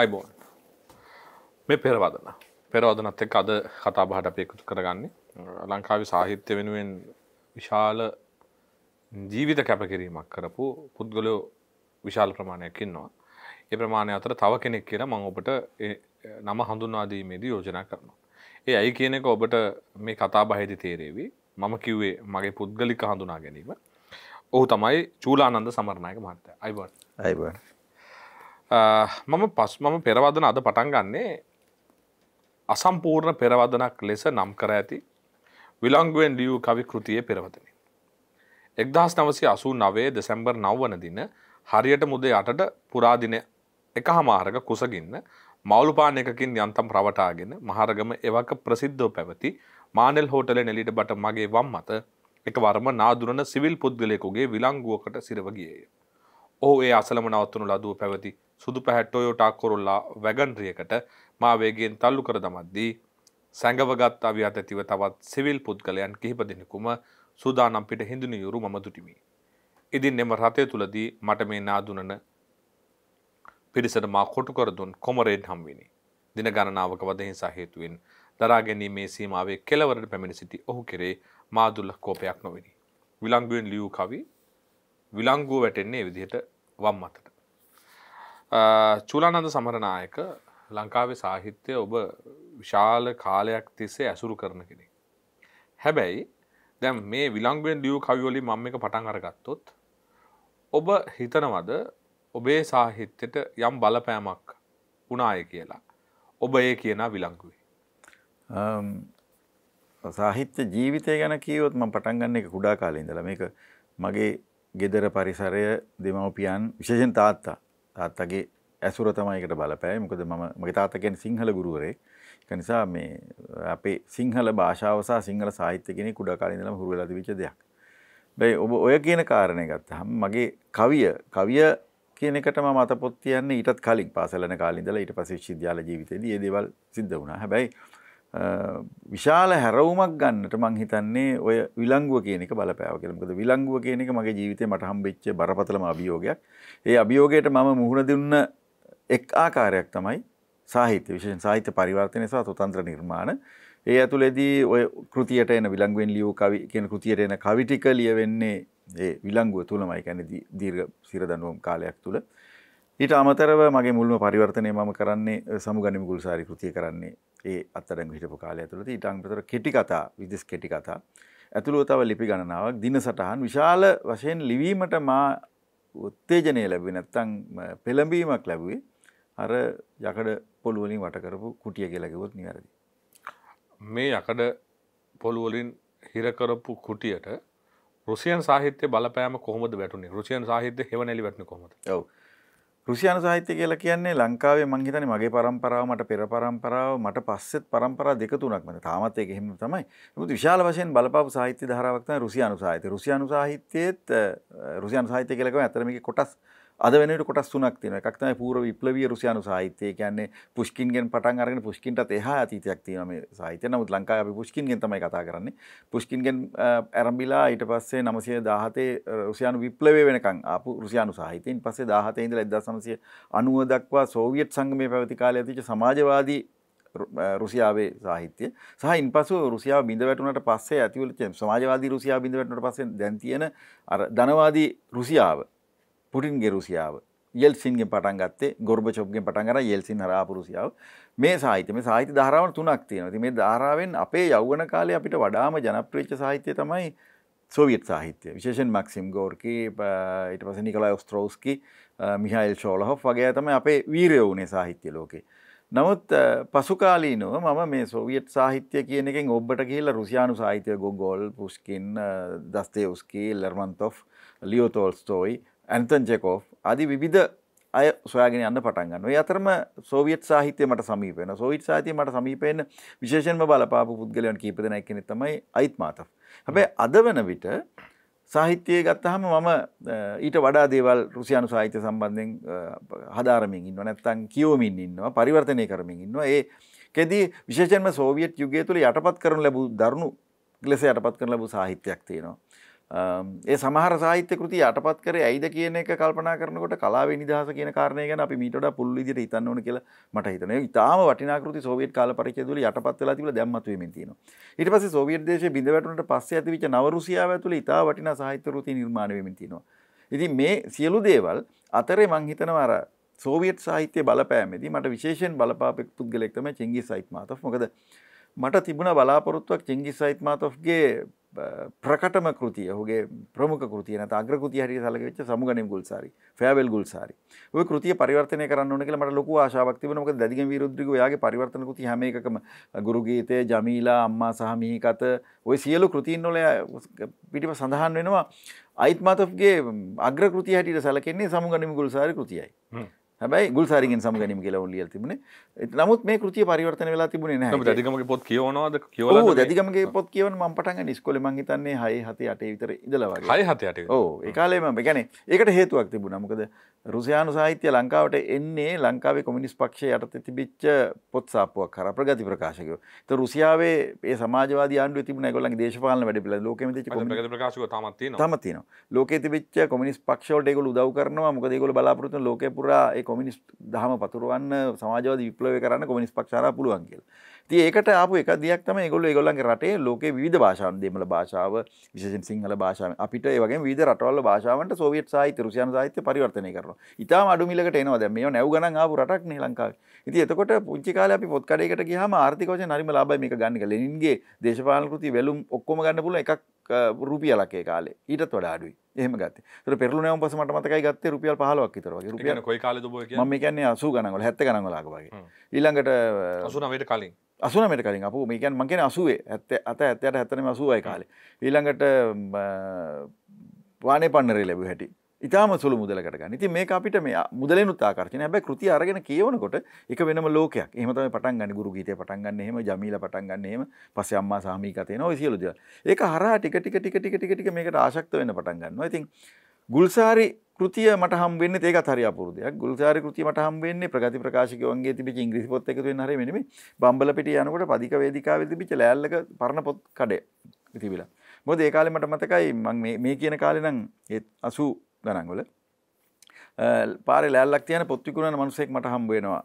අයිබෝන් මේ පෙරවදන පෙරවදනත් එක් අද කතාබහට අප එකතු කරගන්නේ ලංකාව සාහිත්‍ය වෙනුවෙන් විශාල ජීවිත කැපකිරීමක් කරපු පුද්ගලයෝ විශාල ප්‍රමාණයක් ඉන්නවා ඒ ප්‍රමාණය අතර තව කෙනෙක් කියලා මං ඔබට නම හඳුන්වාදීමේදී යෝජනා කරනවා ඒ ඇයි කියන එක ඔබට මේ කතා බහිදි තේරේවි මම කිව්වේ මගේ පුද්ගලික හඳුනා ගැනීම ඔහු තමයි චූලානන්ද සමරණයක මහත්තය අයිබ අයිබ මම පස් මම පෙරවදන අද පටන් ගන්නේ අසම්පූර්ණ පෙරවදනක් ලෙස නම් කර ඇති විලංගුවෙන් ලියූ කවි කෘතිය පෙරවදනි. එක්දහස් නවසි අසූ නවේ දෙසැම්බර් නවවන දින හරියට මුදේ අටට පුරාදින එක හමාරක කුසගින්න මවුලුපාන එකකින් යන්තම් ප්‍රවටාගෙන මහරගම එවක ප්‍රසිද්ධෝ පැවති මානෙල් හෝටල නෙලිට බට මගේ වම් මත එකවරම නාදුරන සිවිල් පුද්ගලයකුගේ විලංගුවකට සිරවගියය. ඔහු ඒ අසලම නවත්තුනු ලදුව පැවති සුදු පැහැ ටොයෝටා කොරුල්ලා වැගන්රියකට මාවේගෙන් තල්ලු කර දමද්දී සැඟවගත් අවි අත ඇතිව තවත් සිවිල් පුද්ගලයන් කිහිප දෙනෙකුම සූදානම් පිට හිඳුනු යුරු මම දුටිමි. ඉදින් එම රථය තුලදී මට මේ නාදුනන පිරිසට මා කොටු කර දුන් කොමරේඩ් හම්විනි. දින ගණනාවක වද හිංසා හේතුවෙන් දරා ගැනීමේ සීමාවේ කෙලවරට පැමිණ සිටි ඔහු කෙරේ මාදුල්ල කෝපයක් නොවිනි. විලංගුවෙන් ලියූ කවි විලංගුව වැටෙන්නේ විදිහට වම් අතට. චූලානන්ද සමරනායක ලංකාවේ සාහිත්‍යය ඔබ විශාල කාලයක් තිස්සේ ඇසුරු කරන කෙනෙක්. හැබැයි දැම් මේ විලංගුවෙන් ලියූ කවිවලි මම එක පටන් අරගත්තොත් ඔබ හිතනවද ඔබේ සාහිත්‍යයට යම් බලපෑමක් වුණාය කියලා ඔබ ඒ කියන විලංගුවේ. සාහිත්‍ය ජීවිතය ගැන කීවොත් මම පටන් ගන්න එක කුඩා කාලේ ඉඳලා මේක මගේ ගෙදර පරිසරය දෙමවපියන් විශේෂෙන් තාත්තා තාත්තගේ ඇසුර තමයිකට බලපෑ මොකද ම මගේ තාත්තකෙන් සිංහල ගුරුවරේ කනිසා මේ අපේ සිංහල භාෂාවසා සිංහල සාහිත්‍යගෙන කුඩකාලින්දලම හුරුවල දිවිච දෙයක් බැයි ඔබ ඔය කියන කාරණය ගත්ත හම් මගේ කවිය කවිය කියනකට මත පොත්තියන්නේ ඊටත් කලින් පාසලන කාලින්දල ඊට පසේ ශිද්‍යාල ජීවිතයේදී ඒ දේවල් සිද්ධ වුණා හැබැයි විශාල හැරවුමක් ගන්නට මං හිතන්නේ ඔය විලංගුව කියනක බලපෑව කියලා. මොකද විලංගුව කියන එක මගේ ජීවිතේ මට හම්බෙච්ච බරපතලම අභියෝගයක්. ඒ අභියෝගයට මම මුහුණ දුන්න එක් ආකාරයක් තමයි සාහිත්‍ය විශේෂයෙන් සාහිත්‍ය පරිවර්තනය සහ තොතන්ත්‍ර නිර්මාණ. ඒ ඇතුළේදී ඔය කෘතියට එන විලංගුවෙන් ලියූ කවි කියන කෘතියට එන කවි ටික ලියවෙන්නේ ඒ විලංගුව තුලමයි. කියන්නේ දීර්ඝ සිර දනුවම් කාලයක් තුල. ඊට අමතරව මගේ මුල්ම පරිවර්තනය ම කරන්නේ සමුගනිම ගුල්සාරි කෘතිය කරන්නේ ඒ අත්තරැ හිටපු කාලය තුළට ඉටන්තර කෙටි කතා විදිස් කෙටි කතා ඇතුළුව තව ලිපි ගණනාවක් දින සටහන් විශාල වශයෙන් ලිවීමට මා උත්තේජනය ලැබි නැත්තං පෙළඹීමක් ලැබුවේ අර යකඩ පොළුවලින් වටකරපු කුටිය කියලකිවොත් නිවැරදි. මේ යකඩ පොළුවලින් හිරකරපු කුටියට රුසියන් සාහිත්‍ය බලපෑම කොහොමද වැටුනේ රුසියන් සාහිත්‍ය හෙවනැලි වැටන කොමද ඔව රුසියානු සාහිත්‍ය කියලා කියන්නේ ලංකාවේ මං හිතන්නේ මගේ પરම්පරාව මට පෙර પરම්පරාව මට පස්සෙත් પરම්පරා දෙක තුනක් මත තාමත් ඒක එහෙම තමයි. නමුත් විශාල වශයෙන් බලපාපු සාහිත්‍ය ධාරාවක් තමයි රුසියානු සාහිත්‍ය. රුසියානු සාහිත්‍යයේත් රුසියානු සාහිත්‍ය කියලා කියන්නේ අතර මේකේ කොටස් අද වෙනට කොටස් තුනක් තියෙන එකක් තමයි පූර්ව විප්ලවීය රුසියානු සාහිත්‍යය කියන්නේ පුෂ්කින්ගෙන් පටන් අරගෙන පුෂ්කින්ටත් එහා අතීතයක් තියෙනවා මේ සාහිත්‍යය. නමුත් ලංකාවේ අපි පුෂ්කින්ගෙන් තමයි කතා කරන්නේ. පුෂ්කින්ගෙන් ආරම්භලා ඊට පස්සේ 917 රුසියානු විප්ලවය වෙනකන් ආපු රුසියානු සාහිත්‍යයෙන් පස්සේ 17 ඉඳලා 1990 දක්වා සෝවියට් සංගමයේ පැවති කාලයේ තිබිච්ච සමාජවාදී රුසියාවේ සාහිත්‍යය සහ ඉන්පසු රුසියාව බිඳ වැටුණට පස්සේ ඇතිවෙච්ච සමාජවාදී රුසියාව බිඳ වැටුණට පස්සේ දැන් තියෙන අර ධනවාදී රුසියාව පුටින්ගේ රුසියාව යෙල්සින්ගෙන් පටන් ගත්තේ ගොර්බචොප්ගෙන් පටන් අර යෙල්සින් හරාපු රුසියාව මේ සාහිත්‍ය මේ සාහිත්‍ය ධාරාවන් තුනක් තියෙනවා. ඉතින් මේ ධාරාවෙන් අපේ යෞවන කාලේ අපිට වඩාම ජනප්‍රිය වෙච්ච සාහිත්‍යය තමයි සෝවියට් සාහිත්‍යය. විශේෂයෙන් මැක්සිම් ගෝර්කි ඊට පස්සේ නිකොලයි ඔස්ට්‍රෝස්කි මිහායිල් ෂෝලහොෆ් වගේ තමයි අපේ වීරයෝ වුණේ සාහිත්‍ය ලෝකේ. නමුත් පසුකාලීනව මම මේ සෝවියට් සාහිත්‍ය කියන එකෙන් ඔබට කියල රුසියානු සාහිත්‍ය ගොගොල් පුෂ්කින් දස්තයෝස්කී ලර්මන්තොෆ් ලියෝතෝල්ස්ටෝයි ඇන්තන් චෙකෝ් අධි විධ අය සොයාගෙන යන්න පටන්ගන්න ඔය අතරම සෝවියත් සාහිත්‍යයට සමීපයන සෝවිත් සාහිතයට සමීපයෙන් විශේෂෙන්ම බලපාපු පුද්ගලයන් කීපදන එකනෙ තමයි අයිත් මාත. හැබැයි අද වන විට සාහිත්‍යය ගත්තහම මම ඊට වඩා දේවල් රුසියානු සාහිත්‍ය සම්බන්ධයෙන් හදාරමින් ඉන්න නැත්තන් කියෝමින් ඉන්නවා පරිවර්තනය කරමින් ඉන්නවා ඒ කෙදී විශේෂෙන්ම සෝවියට් යුගය තුළ යටපත් කරන ලැබූ දරුණු ලෙස යටපත් කරන ලැබූ සාහිත්‍යයක් තියෙනවා ඒ සමහර සාහිත්‍ය කෘති යටපත් කර ඇයිද කියන එක කල්පනා කරනකොට කලාවේ නිදහස කියන කාරණය ගැන අපි මීටට පුල්ලිදිට ඉතන්න ඕන කියලා මට හිතන ඉතාම වටිනාකෘති සෝවියට් කාල පරිචයතුල යටපත් වෙලා තිබල දැම්මත්වීමෙන් තියෙනවා ඊට පස්සේ සෝවියට් දේශයේ බිඳවැටුනට පස්සේ ඇතිවිච්ච නව රුසියාව ඇතුළේ ඉතා වටිනා සාහිත්‍ය කෘති නිර්මාණය වෙමින් තියෙනවා ඉතින් මේ සියලු දේවල් අතරේ මං හිතනවා අර සෝවියට් සාහිත්‍ය බලපෑමේදී මට විශේෂයෙන් බලපාපෙක් පුද්ගලෙක් තමයි චෙංගිස් සයිත් මාතොෆ් මොකද මට තිබුණ බලාපොරොත්තුවක් චෙංගිස් සයිත් මාතොෆ්ගේ ප්‍රකටම කෘතිය හුගේ ප්‍රමුඛ කෘතිය නැත අග්‍රකෘතිය හරියට සැලකෙච්ච සමුගණම් ගුල්සාරි ෆෑවෙල් ගුල්සාරි ඔය කෘතිය පරිවර්තනය කරන්න ඕන කියලා මට ලොකු ආශාවක් තිබුණා මොකද දදිගෙන් විරුද්ධික ඔයාගේ පරිවර්තන කෘති හැම එකකම ගුරු ගීතේ ජමීලා අම්මා සහ මිහිකත ඔය සියලු කෘතීන් වල පිටිප සඳහන් වෙනවා අයිත් මාතොෆ්ගේ අග්‍රකෘතිය හැටියට සැලකෙන්නේ සමුගණම් ගුල්සාරි කෘතියයි හැබයි ගුල්සාරිගෙන් සමගනීම කියලා ඔවුන් ලියලා තිබුණේ. නමුත් මේ කෘතිය පරිවර්තන වෙලා තිබුණේ නැහැ. ඔබ දැඩිගමගේ පොත් කියවනවද කියවලා? ඔව් දැඩිගමගේ පොත් කියවන මම පටන් ගන්න ඉස්කෝලේ මං හිතන්නේ 6 7 8 විතර ඉඳලා වගේ. 6 7 8. ඔව් ඒ කාලේ මම කියන්නේ ඒකට හේතුවක් තිබුණා. මොකද රුසියානු සාහිත්‍ය ලංකාවට එන්නේ ලංකාවේ කොමියුනිස්ට් පක්ෂය යටතේ තිබිච්ච පොත් සාප්පුවක් හරහා ප්‍රගති ප්‍රකාශකයෝ. ඒත් රුසියාවේ ඒ සමාජවාදී ආණ්ඩුවේ තිබුණ ඒගොල්ලන්ගේ දේශපාලන වැඩ පිළිවෙල ලෝකෙම තිබිච්ච ප්‍රගති ප්‍රකාශකයෝ තාමත් තියෙනවා. තාමත් තියෙනවා. ලෝකේ තිබිච්ච කොමියුනිස්ට් පක්ෂ වලට ඒගොල්ලෝ උදව් කරනවා. මොකද ඒගොල්ලෝ බලාපොරොත්තු වෙන ලෝකේ පුරා ඒ කොමිනිස් දහම පතුරුවන්න සමාජවද විප්ලවය කරන්න කොමිනිස් පක්ෂාර පුළුවන් කියල ති ඒකට අප එක දෙයක් තම ගොල ගොල්ලන්ගේ රටේ ලෝක විධ භාෂාන් දෙමල භාෂාව විශෂෙන් සිංහල භාෂාව අපිට ඒවගේ විද රටවල භාෂාවට සෝවියත් සාහිත රුසියන් සාහිත්‍ය පරිවර්තනය කරන ඉතා අඩුමිලකට එනවද මේ නැවගන ආපු රටක් නේ ලංකාව ඉති එතකොට පුංචිකාල අපි පොත්කඩයකට ගහම ආර්ථකවශය නරිම ලාබයි මේ ගන්න ලෙනින්ගේ දේශපාලකෘති වැලුම් ඔක්කොම ගන්න පුල එකක් රුපියලකේ කාලේ ඊටත් වඩා අඩුයි එහම ගත පෙරලනෑම පස මට මතකයි ගත්තේ රුපියල් පහලක් තර රුපිය කොයි කාල ම කියන්නේ අසු ගනගල හැත්ත ගනගලාගගේ ඊළඟට අසුනවට කලින් අසුනමට කලින් අප මේකන් මංකෙන අසුවේ ඇත අත ඇත්තයට හැතනම අසුවයි කාලේ ඊළඟට වානේ පන්නරේ ලැබ හැටි ඉතාම සුළු මුදලකට ගන්න. ඉතින් මේක අපිට මේ මුදලෙනුත් ආකර්ෂණය. හැබැයි කෘති අරගෙන කියවනකොට ඒක වෙනම ලෝකයක්. එහෙම තමයි පටන් ගන්න ගුරු ගීතය පටන් ගන්න එහෙම ජමීලා පටන් ගන්න එහෙම පස්සේ අම්මා සාමීකා තේන ඔය සියලු දේවල්. ඒක හරහා ටික ටික ටික ටික ටික ටික මේකට ආශක්ත වෙන්න පටන් ගන්නවා. ඉතින් ගුල්සාරි කෘතිය මට හම් වෙන්නේ ඒකත් හරි අපූර්ව දෙයක්. ගුල්සාරි කෘතිය මට හම් වෙන්නේ ප්‍රගති ප්‍රකාශකයන්ගේ තිබිච්ච ඉංග්‍රීසි පොත් එකතු වෙන හැරෙම නෙමෙයි. බම්බල පිටිය යනකොට පදික වේදිකාවේ තිබිච්ච ලෑල්ලක පරණ පොත් කඩේ තිබිලා. මොකද ඒ කාලේ මට මතකයි මම මේ කියන කාලේ නම් ඒ 80 ගනන්ගොල පාර ලෑල්ලක් තියන පොත්තිකුණ මනුසෙක් මට හම්බේෙනවා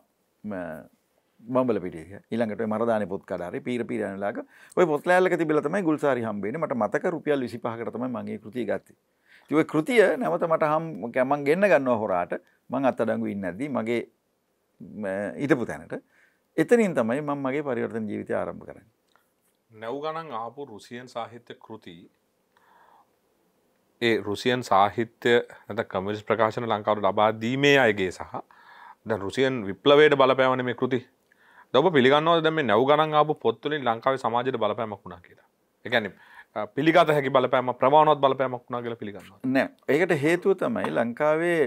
බම්බල පිටිය ඉළඟට මරදාන පොත් කඩාර පීර පිරනලාක ඔය පොත් ලෑල්ලක තිබිලතම ගුල්සාරි හම්බේන මට මතක රුපියල් විසිපහකරතම මගේ කෘති ගත්ත තිව කෘතිය නැවත මට හම් කැමන් ගෙන්න්න ගන්නවා හොරාට මං අත්තඩංගු ඉන්නද මගේ ඉටපු තැනට එතනින් තමයි මං මගේ පරිවර්තන ජීවිතය ආරම්භ කරන්න නැව් ගණන් ආපු රුසියන් සාහිත්‍ය කෘතියි ඒ රුසියන් සාහිත්‍ය ඇත කමිස් ප්‍රකාශන ලංකාවට ලබා දීමේ අයගේ සහ දැ රුසියන් විප්ලවයට බලපෑවන මේ කෘති දබ පිළිගන්නව දැම නැව ගණන් ආපු පොත්තුලින් ලංකාවේ සමාජයට බලපෑමක් වුණා කියලා එකැනම් පිළිගත හැකි බලපෑම ප්‍රමාණවත් බලපෑමක් වුණා කියලා පිළිගන්න නෑ ඒකට හේතුව තමයි ලංකාවේ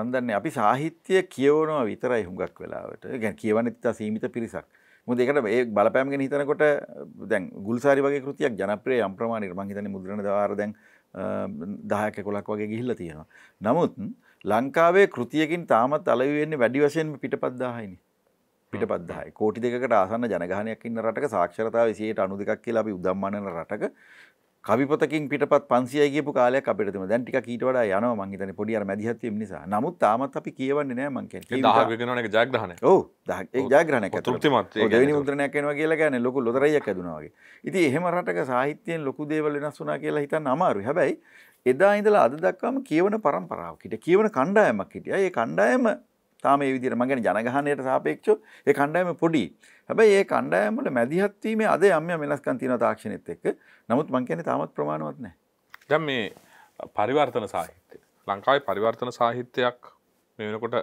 මන්දන්න අපි සාහිත්‍යය කියවනවා විතරයි හුඟක් වෙලාවට ගැන් කියවන ඉතා සීමිත පිරිසක් මුද එකට ඒ බලපෑමගෙන හිතනකොට දැන් ගුල්සාරි වගේ කෘතියක් ජනප්‍රේ යම්ප්‍රමාණයට මංහිතන මුද්‍රණ දාර දැන් දායක කොලක් වගේ ගිහිල්ල තියෙනවා. නමුත් ලංකාවේ කෘතියකින් තාමත් අලවෙන්නේ වැඩි වශයෙන් පිටපත්දාහයිනි. පිටපත්දායි කෝටි දෙකට ආසන්න ජනගහනයක් ඉන්න රටක සාක්ෂරතාව විසියට අනු දෙකක් කියලා අපි උදම්මනන රටක කවිපතකින් පිටපත් 500යි කියපු කාලයක් අපිට තිබුණා. දැන් ටිකක් ඊට වඩා යනවා මං හිතන්නේ පොඩි අර මැදිහත් වීම නිසා. නමුත් තාමත් අපි කියවන්නේ නැහැ මං කියන්නේ. 1000ක් වෙනවන එක ජයග්‍රහණයක්. ඔව් 1000ක් ඒක ජයග්‍රහණයක් ඇතුළත. තෘප්තිමත්. ඔව් දෙවෙනි මුද්‍රණයක් එනවා කියලා කියන්නේ ලොකු ලොතරැයියක් ඇදුනා වගේ. ඉතින් එහෙම රටක සාහිත්‍යයෙන් ලොකු දේවල් වෙනස් වුණා කියලා හිතන්න අමාරුයි. හැබැයි එදා ඉඳලා අද දක්වාම කියවන પરම්පරාවක් හිටියා. කියවන කණ්ඩායමක් හිටියා. ඒ කණ්ඩායම තාම මේ විදිහට මං කියන්නේ ජනගහණයට සාපේක්ෂව ඒ කණ්ඩායම පොඩි. හැබැයි ඒ කණ්ඩායම් වල මැදිහත් වීමේ අද යම් යම් වෙනස්කම් තියෙනවා තාක්ෂණෙත් එක්ක. නමුත් මම කියන්නේ තාමත් ප්‍රමාණවත් නැහැ. දැන් මේ පරිවර්තන සාහිත්‍යය ලංකාවේ පරිවර්තන සාහිත්‍යයක් මේ වෙනකොට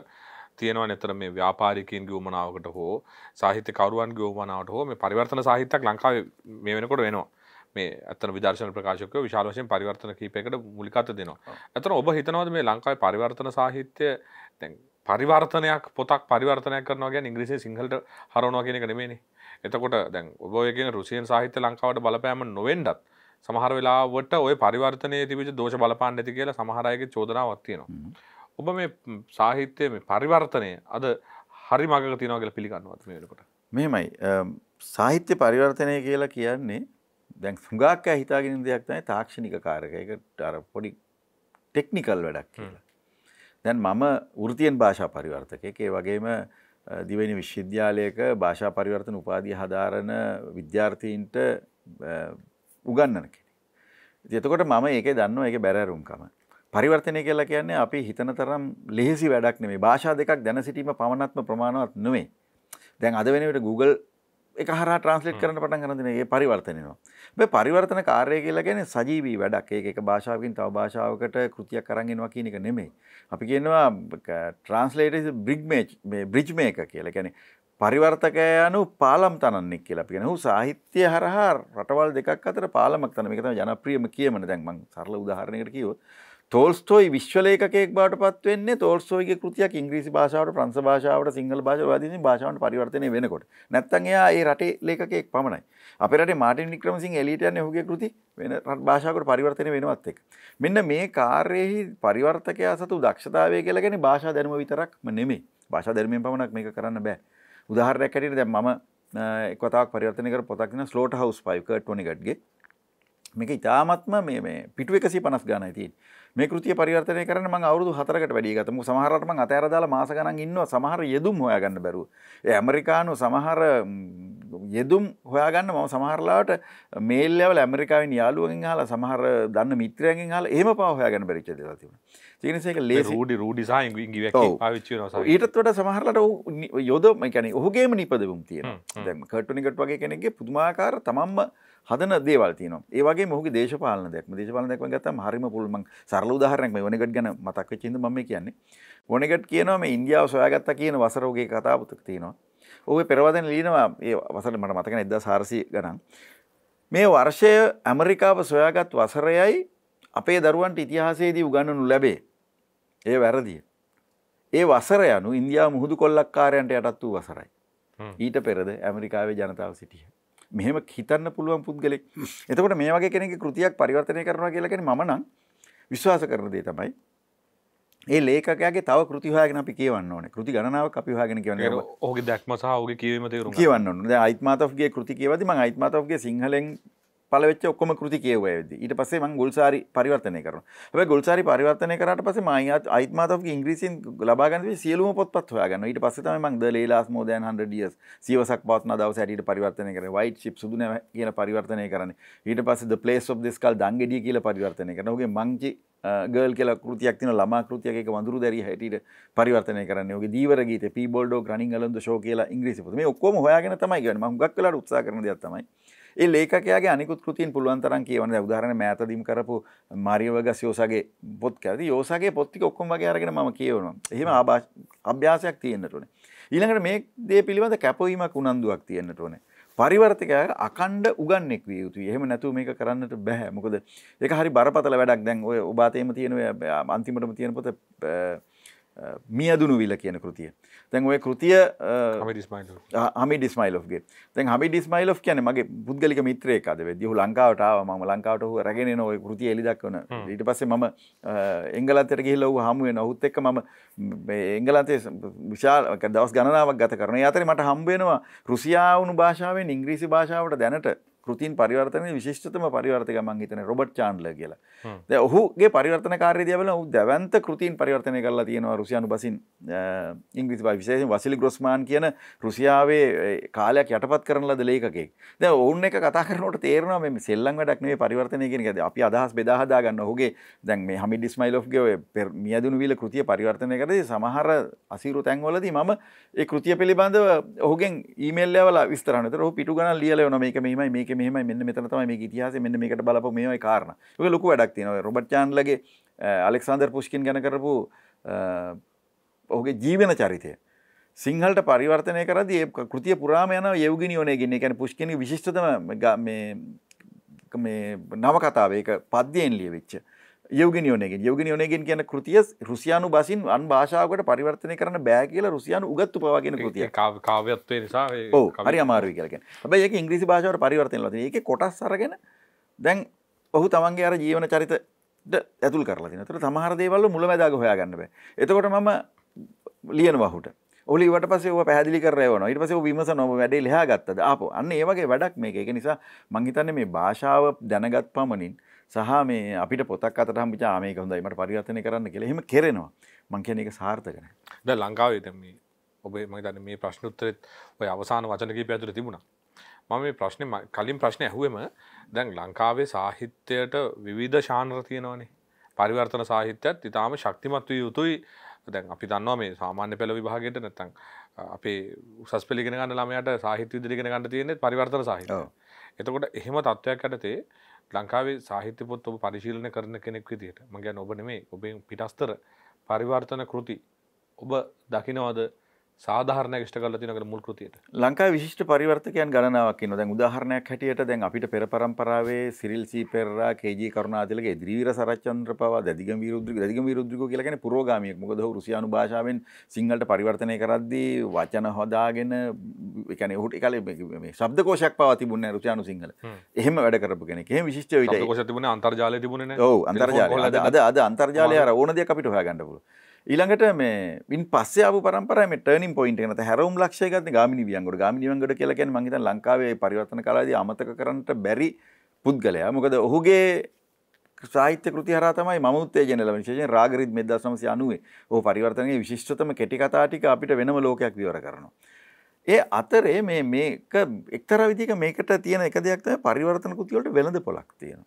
තියෙනවා නතර මේ ව්‍යාපාරිකයන්ගේ උමනාවකට හෝ සාහිත්‍ය කරුවන්ගේ උමනාවට හෝ මේ පරිවර්තන සාහිත්‍යයක් ලංකාවේ මේ වෙනකොට වෙනවා. මේ අතන විදර්ශන ප්‍රකාශකව විශාල වශයෙන් පරිවර්තන කීපයකට මුලිකත දෙනවා. අතන ඔබ හිතනවද මේ ලංකාවේ පරිවර්තන සාහිත්‍ය දැන් පරිවර්තනයක් පොතක් පරිවර්තනයක් කරනවාගේ ඉංග්‍රීසි සිංහලට හරනවා කියෙනෙක නෙමේනේ එතකොට දැන් ඔබයගෙන රුසියන් සාහිත්‍ය ලංකාවට බලපෑම නොවෙන්ඩත් සමහර වෙලාවට ඔය පරිවර්තනය තිබිච දෝෂ බලපාන්න ඇති කියලා සමහරයගේ චෝදනාවත්තියනවා ඔබ මේ සාහිත්‍යය මේ පරිවර්තනය අද හරි මග තිනවාගල පිළිගන්නවත් මේකට මෙමයි සාහිත්‍ය පරිවර්තනය කියලා කියන්නේ දැන් සුගාක්කය හිතාගෙන දෙයක් තයි තාක්ෂණික කාරක එක අර පොඩි ටෙක්නිකල් වැඩක් කියලා දැන් මම වෘතියෙන් භාෂා පරිවර්තකයෙක් ඒ වගේම දිවෙන විශ්වවිද්‍යාලයක භාෂා පරිවර්තන උපාධිය හදාරන විද්‍යාර්ථීන්ට උගන්නන කෙනෙක්. එතකොට මම ඒකේ දන්නවා ඒකේ බැරෑරුම්කම. පරිවර්තනය කියලා කියන්නේ අපි හිතන තරම් ලෙහෙසි වැඩක් නෙමෙයි. භාෂා දෙකක් දැන සිටීම පමණක්ම ප්‍රමාණවත් නෙමෙයි. දැන් අද වෙනකොට Google එක හර ට්‍රන්ස්ලට් කරන පටන් කරදින ඒ පරිවර්තනයනවා පරිවර්තන කාරය කියලගෙන සජීවී වැඩක් ඒ එක භාෂාවකින් තව භාෂාවකට කෘතියක් කරගෙනවා කියන එක නෙමේ අපි කියනවා ට්‍රන්ස්ලේට බ්‍රිග්මේච් බ්‍රිජ්මය එක කියලා ගැන පරිවර්තකයනු පාලම් තනන්නෙක් කියලා පිෙන හු සාහිත්‍ය හරහා රටවල් දෙකක් අතර පාලමක් තන එකතම ජනප්‍රියම කියමන දැන්මං සරල උදාහරණයකට කිවොත් තෝල්ස්ටෝයි විශ්වලේකෙක් බාට පත්වන්නේ තෝල්ස්ටෝයිගේ කෘතියක් ඉංග්‍රීසි භාෂාවට ප්‍රංශ භාෂාවට සිංහල භාෂාවට ආදී භාෂාවන්ට පරිවර්තනය වෙනකොට නැත්තම් එයා ඒ රටේ ලේඛකයෙක් පමණයි. අපේ රටේ මාටින් වික්‍රමසිංහ එලීට යන ඔහුගේ කෘති වෙන භාෂාවකට පරිවර්තනය වෙනවත් එක්ක. මෙන්න මේ කාර්යයේ පරිවර්තකයා සතු දක්ෂතාවය කියලා කියන්නේ භාෂා දැනුම විතරක්ම නෙමෙයි. භාෂා දැනුමෙන් පමණක් මේක කරන්න බෑ. උදාහරණයක් හැටියට දැන් මම එක්වතාවක් පරිවර්තනය කර පොතක් තියෙනවා ස්ලෝට් හවුස් 5 කර්ට් වොනිගට්ගේ. මේක ඉතාමත්ම මේ මේ පිටු 150 ගානයි තියෙන්නේ. මේ කෘතිය පරිවර්තනය කරන්න මම අවුරුදු 4කට වැඩි ගත. මොකද සමහරවට මම අතෑර දාලා මාස ගණන් ඉන්නවා. සමහර යෙදුම් හොයාගන්න බැරුව. ඒ ඇමරිකානු සමහර යෙදුම් හොයාගන්න මම සමහරලාට මේල් ලෙවල් ඇමරිකාවෙන් යාළුවෙන් අහලා සමහර දන්න මිත්‍රයන්ගෙන් අහලා එහෙම පාව හොයාගන්න බැරිච්ච දේවල් තිබුණා. ඒ නිසා ඒක ලේසි රූඩි රූඩි සහ ඉංග්‍රීසි වැක්කේ පාවිච්චි වෙනවා සමහර. ඊටත් වඩා සමහරලාට ඔහු යොද ඒ කියන්නේ ඔහුගේම නිපදවුම් තියෙනවා. දැන් කර්ටුනිකට් වගේ කෙනෙක්ගේ පුදුමාකාර තමන්ම හදන දේවල් තියෙනවා. ඒ වගේ මොහුගේ දේශපාලන දැක්ම දේශපාලන දැක්ම ගත්තම හරිම පුළුවන් මම සරල උදාහරණයක් මේ වොනෙගට් ගැන මතක් වෙච්ච හින්දා මම මේ කියන්නේ. වොනෙගට් කියනවා මේ ඉන්දියාව සොයාගත්තා කියන වසර ඔහුගේ කතා පොතක තියෙනවා. ඔහු පෙරවදන ලියනවා ඒ වසර මට මතක නැහැ 1400 ගණන්. මේ වර්ෂය ඇමරිකාව සොයාගත් වසරයයි අපේ දරුවන්ට ඉතිහාසයේදී උගන්නනු ලැබේ. ඒ වැරදිය. ඒ වසර යනු ඉන්දයා මුහුදු කොල්ලක්කාරයන්ට යටත් වූ වසරයි. ඊට පෙරද ඇමරිකාවේ ජනතාව සිටිය. මෙහෙම හිතන්න පුළුවන් පුද්ගලෙක්. එතකොට මේ වගේ කෙනෙක්ගේ කෘතියක් පරිවර්තනය කරනවා කියලා කියන්නේ මම නම් විශ්වාස කරන දේ තමයි ඒ ලේකයාගේ තව කෘති හොයාගෙන අපි කියවන්න ඕනේ. කෘති ගණනාවක් අපි හොයාගෙන කියවන්න ඕනේ. ඔහුගේ දැක්ම සහ ඔහුගේ කියවීම තේරුම් ගන්න. කියවන්න ඕනේ. දැන් අයිත් මාතොෆ්ගේ කෘති කියවද්දි මම අයිත් මාතොෆ්ගේ සිංහලෙන් පලවෙච්ච ඔක්කොම කෘති කියව ඇද ඊට පසේ මං ගුල්සාරි පරිවර්තනය කරන හැ ගුල්සාරි පරිවර්තනය කරට පස මයි අයිත්මාතක ඉංග්‍රීසින් ලබාගන්න සියලුම පොත්පත් හොයාගන්න ඊට පස තම මං දලේලාස් මෝදයන් හන්ඩ ඩියස් සියවසක් පත්න දව සැට පරිවර්තනය කර වයි චිප් සුදුන කියන පරිවර්තනය කරන ඊට පස පලේස් ඔබ් දෙස්කල් දංගෙඩිය කියල පරිවර්තනය කරනගේ මංචි ගල් කෙල කෘතියක් තින ළමා කෘතියක වඳුරු දැරි හැටියට පරිවර්තනය කරන්න ඔගේ දීවරගීත පිබෝඩෝ ගනින් අලන්ද ශෝ කියලා ඉංග්‍රීසි පුතේ ඔක්කොම හොයාගෙන තමයි ගන්නේ මම හුඟක් වෙලාට උත්සාහ කරන දෙයක් තමයි ඒ ලේකයාගේ අනිකුත් කෘතින් පුළුවන් තරම් කියවන දැන් උදාහරණ මෑතදීම කරපු මාරියෝ වගස් යෝසාගේ පොත් කැරදී යෝසාගේ පොත් ටික ඔක්කොම වගේ අරගෙන මම කියවනවා. එහෙම අභ්‍යාසයක් තියෙන්නට ඕනේ. ඊළඟට මේ දේ පිළිබඳ කැපවීමක් උනන්දුවක් තියෙන්නට ඕනේ. පරිවර්තකයාට අකණ්ඩ උගන්නෙක් විය යුතුයි. එහෙම නැතුව මේක කරන්නට බෑ. මොකද ඒක හරි බරපතල වැඩක්. දැන් ඔය ඔබ අතේම තියෙන ඔය අන්තිමටම තියෙන පොත මියදුණු විල කියන කෘතිය. තැන් ඔය කෘතිය හමි ඩිස්මයිල්ෝගේ තැන් හමි ඩිස්මයිල් කියන මගේ පුද්ගලික මිත්‍රයක අද වෙදදිහ ලංකාවටාව ම ලංකාවට රැගෙන නොය කෘතිය එලිදක්වන ඊට පස්සේ මම එංගලත්තර ගිහිලව හමුවේ නොහුත් එක් මම එංගලන්තේ විශාල දවස් ගණනාවක් ගත කරන අතර මට හම්බෙනවා රුසියාවුණු භාෂාවෙන් ඉංග්‍රීසි භාෂාවට දැනට කෘතින් පරිවර්තන විශිෂ්ටතම පරිවර්තක මං හිතන රොබට් චාන්ඩ්ල කියලා ද ඔහුගේ පරිවර්තන කාරයදවල ඔහු දැවන්ත කෘතින් පරිවර්තනය කරලා තියෙනවා රුසියානු බසින් ඉංග්‍රිසි පා විශේෂෙන් වසිලි ග්‍රොස්මාන් කියන රුසියාවේ කාලයක් යටපත් කරන ලද ලේකෙක් ද ඔවුන් එක කතා කරනට තේරනවා මෙම සෙල්ලං වැඩක්නේ පරිවර්තනය කියෙන ඇද අපි අදහස් බෙදාහදා ගන්න හුගේ දැන් මේ හමි ඩිස්මයිලෝ්ගේ පෙර මියදුණු වීල කෘතිය පරිවර්තනය කරේ සමහර අසිරු තැන්වලදී මම ඒ කෘතිය පිළිබඳව ඔහුගෙන් ඊමල්ලවල විස්තරනතර පිටු ගන ලියල නො මේක මෙමයි මේක මෙහම මෙන්න මෙතන තමයි මේ ඉතිහාස මෙන්න මේකට බලපු මේමයි කාරණ ඔක ලොකු වැඩක් තියෙනව රොබට් චාන්ලගේ අලෙක්සාන්දර් පුෂ්කින් ගැන කරපු ඔහුගේ ජීවන චරිතය සිංහලට පරිවර්තනය කරද ඒ කෘතිය පුරාමයන යවගෙනියෝනේ ගෙන ැන පුෂ්කන විශිෂ්ටම මේ නවකතාවේක පද්‍යයෙන් ලිය වෙච්චා යෝගෙනියෝනගෙන් යෝගෙනියෝනගෙන් කියන කෘතිය රුසියානු බසින් අන් භාෂාවකට පරිවර්තනය කරන බෑ කියලා රුසියානු උගත්තු පවාගෙන කෘතිය කාවත්වය නිසා හරි අමාරු කියලගෙන හැබයි එක ඉංග්‍රීසි භාෂාවට පරිවර්තන ලද ඒක කොටස් සරගෙන දැන් ඔහු තමන්ගේ අර ජීවන චරිත ඇතුල් කරලා තිනතට සමහර දේවල්ල මුල වැදාග හොයාගන්න බෑ එතකොට මම ලියන වහුට ඔලිවට පස පැදිි කරයවන ඉට පස විමස නොම වැඩේ ලහා ගත්තද අප අන්න ඒවගේ වැඩක් මේක එක නිසා මංහිතන්න මේ භාෂාව දැනගත් පමණින් සහ මේ අපිට පොතක් අතට හම්බිචා මේක හොඳයි මට පරිවර්තනය කරන්න කියලා එහෙම කෙරෙනවා මං කියන්නේ ඒක සාර්ථක නැහැ. දැන් ලංකාවේ දැන් මේ ඔබේ මම හිතන්නේ මේ ප්‍රශ්න උත්තරෙත් ඔය අවසාන වචන කීපය ඇතුළේ තිබුණා. මම මේ ප්‍රශ්නේ කලින් ප්‍රශ්නේ ඇහුවෙම දැන් ලංකාවේ සාහිත්‍යයට විවිධ ශානර තියෙනවානේ. පරිවර්තන සාහිත්‍යයත් ඊටාම ශක්තිමත් විය යුතුයි දැන් අපි දන්නවා මේ සාමාන්‍ය පෙළ විභාගයට නැත්තම් අපේ උසස් පෙළ ඉගෙන ගන්න ළමයාට සාහිත්‍ය විද්‍යාව ඉගෙන ගන්න තියෙන්නේ පරිවර්තන සාහිත්‍ය. එතකොට එහෙම තත්වයක් යටතේ ලංකාවේ සාහිත්‍ය පොත් ඔබ පරිශීලනය කරන කෙනෙක් විදිහට මග ගැන ඔබ නෙමේ ඔබෙන් පිටස්තර පරිවර්තන කෘති ඔබ දකිනවද සාධාරණ ෂ්ට කල තිනකට මුල්කෘතියට ලංකා විශිෂ්ට පරිවර්තකයන් ගණනාවක් නො දැන් උදාහරණයක් හැටියට දැන් අපිට පෙර පරම්පරාවේ සිරිල් සීපෙරා කේජී කරුණාතිලගේ දිරිවීර සරච්චන්ද්‍ර පවා දදිග විරුද්ධ දදිග විරුද්ධික කියලගෙන පුරෝගාමියක් මොකද රුසියානු භාෂාවෙන් සිංහලට පරිවර්තනය කරද්දී වචන හොදාගෙන එකන හුට එකල ශබ්දකෝෂයක් පවා තිබුණ රුසියානු සිංහල එහෙම වැඩ කරපු කෙනෙ එහෙම විශිෂ්ට විට තිබුණ අන්තර්ජාලය තිබුණ ඔව් අන්තර්ජාලය අද අද අන්තර්ජාලය අර ඕන දෙයක් අපිට හොයාගන්න පුළුවන් ඊළඟට මේ ඉන් පස්සේ ආපු පරම්පරාවේ මේ ටර්නින් පොයින්ට් එක නැත හැරවුම් ලක්ෂය ගත්තේ ගාමිණී වියංගොඩ ගාමිණී වියංගොඩ කියලා කියන්නේ මම හිතන්නේ ලංකාවේ පරිවර්තන කලාවේදී අමතක කරන්නට බැරි පුද්ගලයා. මොකද ඔහුගේ සාහිත්‍ය කෘති හරහා තමයි මම උත්තේජන ලැබෙන විශේෂයෙන් රාග රිද්ම 1990. ඔහු පරිවර්තනයේ විශිෂ්ටතම කෙටි කතා ටික අපිට වෙනම ලෝකයක් විවර කරනවා. ඒ අතරේ මේ මේක එක්තරා විදිහක මේකට තියෙන එක දෙයක් තමයි පරිවර්තන කෘති වලට වෙළඳ පොලක් තියෙනවා.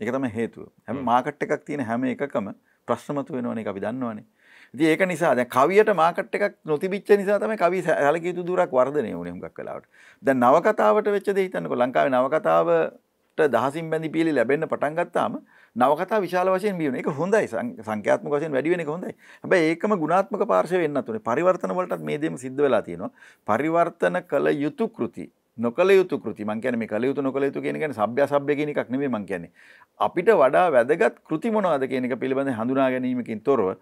ඒක තමයි හේතුව. හැම මාකට් එකක් තියෙන හැම එකකම ප්‍රශ්න මතුවෙනවනේ ඒක අපි දන්නවනේ. ඉතින් ඒක නිසා දැන් කවියට මාකට් එකක් නොතිබිච්ච නිසා තමයි කවි සැලකිය යුතු දුරක් වර්ධනය වුණේ හුඟක් වෙලාවට. දැන් නවකතාවට වෙච්ච දේ හිතන්නකෝ ලංකාවේ නවකතාවට දහසින් බැඳි පීලි ලැබෙන්න පටන් ගත්තාම නවකතා විශාල වශයෙන් බියන එක හොඳයි සංඛ්‍යාත්මක වශයෙන් වැඩි වෙන එක හොඳයි. හැබැයි ඒකම ගුණාත්මක පාර්ශවය වෙන්නත් උනේ. පරිවර්තන වලටත් මේ දෙම සිද්ධ වෙලා තියෙනවා. පරිවර්තන කළ යුතු කෘති නොකළ යුතු කෘති මං කියන්නේ මේ කළ යුතු නොකළ යුතු කියන එක කියන්නේ සભ્ય සભ્ય කියන එකක් නෙමෙයි මං කියන්නේ. අපිට වඩා වැදගත් කෘති මොනවද කියන එක පිළිබඳව හඳුනා ගැනීමකින් තොරව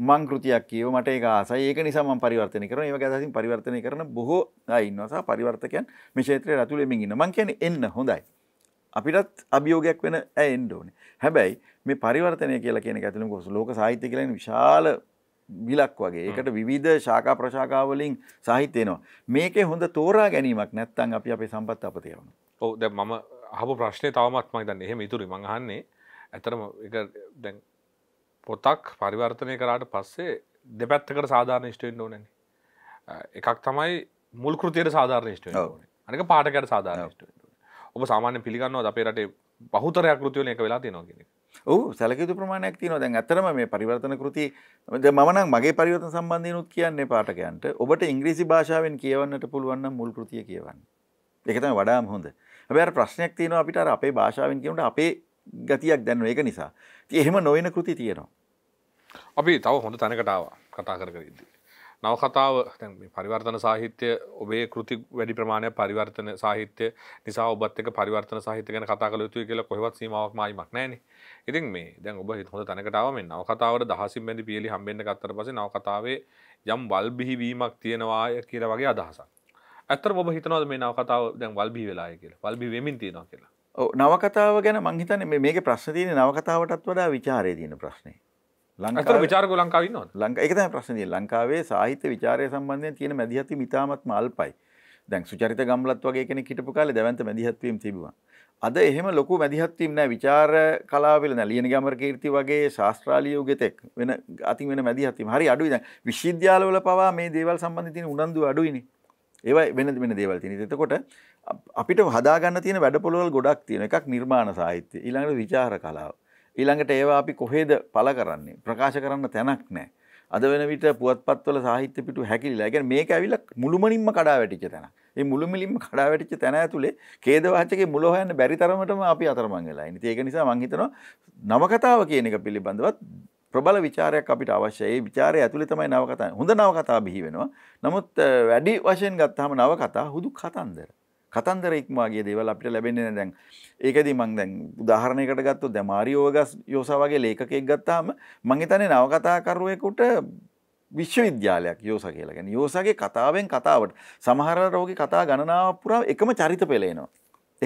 මං කෘතියක් කියව මට ඒ ආසයි ඒක නිසා මම පරිවර්තනය කරන ඒක ඇසින් පරිවර්තනය කරන බොහෝ අය ඉන්නවා සහ පරිවර්තකයන් මේ ක්ෂේත්‍රයේ රතුලෙමින් ඉන්න මං කියන්නේ එන්න හොඳයි අපිටත් අභියෝගයක් වෙන ඇ එන්න ඕනේ හැබැයි මේ පරිවර්තනය කියලා කියන එක ඇතුළේ කොහොස ලෝක සාහිත්‍ය කියලා විශාල බිලක් වගේ ඒකට විවිධ ශාකා ප්‍රශාකා වලින් සාහිත්‍ය එනවා මේකේ හොඳ තෝරා ගැනීමක් නැත්නම් අපි අපේ සම්පත් අපතේ යනවා ඔව් දැන් මම අහපු ප්‍රශ්නේ තවමත් මම දන්නේ එහෙම ඉතුරුයි මං අහන්නේ ඇත්තටම ඒක දැන් පොතක් පරිවර්තනය කරාට පස්සේ දෙපැත්තකට සාධාරණ ෂ්ටෙන්ට ඕනන එකක් තමයි මුල් කෘතියට සාධාරණ ෂ්ට අනක පාටකට සාධාරණ ඔබ සාමාන්‍ය පිළිගන්නවා අපේ රටේ බහතරයක් කෘතිවල එක වෙලා තියෙනවාගෙන ඔහු සැලකතු ප්‍රමාණයක් තියනවා දැන් ඇතරම මේ පරිවර්තන කෘති මමනක් මගේ පරිවර්තන සම්බන්ධයනුත් කියන්නේ පාටකයන්ට ඔබට ඉංග්‍රීසි භාෂාවෙන් කියවන්නට පුළුවන් මුල් කෘතිය කියවන්න එකතම වඩාම හොඳ හැබැයි ප්‍රශ්නයක් තියෙනවා අපිට අර අපේ භාෂාවෙන් කියනට අපේ ගතියක් දැන්ව ඒක නිසා ති එහෙම නොවෙන කෘති තියෙනවා. අපි තව හොඳ තැනකටාව කතා කරකරද. නවකතාව පරිවර්තන සාහිත්‍ය ඔබේ කෘති වැඩි ප්‍රමාණය පරිවර්තන සාහිත්‍ය නිසා ඔබත් එක පරිවර්තන සාහිත්‍ය ගැන කතා කළ යුතුයි කියලා කොහෙවත් සීමාවක් මායිමක් නැහැ නේ. ඉතින් මේ දැන් ඔබ හොඳ තැනකට ආවා මේ නවකතාවට 16 බැඳි පියලි හම්බෙන්න ගත්තට පස්සේ නවකතාවේ යම් වල්බිහි වීමක් තියෙනවා කියලා වගේ අදහසක්. ඇත්තටම ඔබ හිතනවාද මේ නවකතාව දැන් වල්බිහි වෙලාය කියලා? වල්බිහි වෙමින් තියෙනවා කියලා? නවකතාව ගැන මංහිතන මේක ප්‍රශ්න තියන නවකතාවටත් වඩා විචාරය තියන ප්‍රශ්නය ලංකාර විචාරක ලංකාවන්න ලංක එකත ප්‍රශ්නය ලංකාවේ සාහිත්‍ය විචාරය සම්බන්ධය තියෙන මැදිහත්ති මිතාමත් මල්පයි දැන් සුචරිත ගම්ලත් වගේ කෙන කිටපු කාල දැවන්ත මැදිහත්වීම තිබවා අද එහෙම ලොකු මැදිහත්වීම් නෑ විචාර කලාවෙල නැලියන ගමර කීර්ති වගේ ශාස්ත්‍රාලිය ගෙතෙක් වෙන අතින් වෙන මැදිහත්වීම හරි අඩුයි දැන් විශ්වවිද්‍යාලවල පවා මේ දේවල් සම්බන්ධ තියෙන උනන්දු අඩුයිනේ ඒවයි වෙන වෙන දේවල් තියෙන එතකොට අපිට හදාගන්න තියෙන වැඩපොළවල් ගොඩක් තියෙන එකක් නිර්මාණ සාහිත්‍ය ඊළඟට විචාර කලාව ඊළඟට ඒවා අපි කොහෙද පළ කරන්නේ ප්‍රකාශ කරන්න තැනක් නැහැ අද වෙන විට පුවත්පත්වල සාහිත්‍ය පිටු හැකිලිලා يعني මේක ඇවිල්ලා මුළුමනින්ම කඩා වැටිච්ච තැන. ඒ මුළුමනින්ම කඩා වැටිච්ච තැන ඇතුලේ ඛේදවාචකේ මුල හොයන්න බැරි තරමටම අපි අතරමං වෙලා ඉන්නේ. ඒක නිසා මම හිතනවා නවකතාව කියන එක පිළිබඳවත් ප්‍රබල ਵਿਚාරයක් අපිට අවශ්‍යයි. ඒ ਵਿਚාරය ඇතුලේ තමයි නවකතා. හොඳ නවකතා බිහි වෙනවා. නමුත් වැඩි වශයෙන් ගත්තාම නවකතා හුදු කතන්දර. කතන්දර ඉක්මවා ගිය දේවල් අපිට ලැබෙන්නේ නැහැ දැන්. ඒකදී මම දැන් උදාහරණයකට ගත්තොත් දැන් මාරියෝ වගස් යෝසා වගේ ලේඛකයෙක් ගත්තාම මම හිතන්නේ නවකතාකරුවෙකුට විශ්වවිද්‍යාලයක් යෝස කියලා ගැන යෝසගේ කතාවෙන් කතාවට සමහරල රෝග කතා ගණනාව පුරා එකම චරිත පෙළේනවා.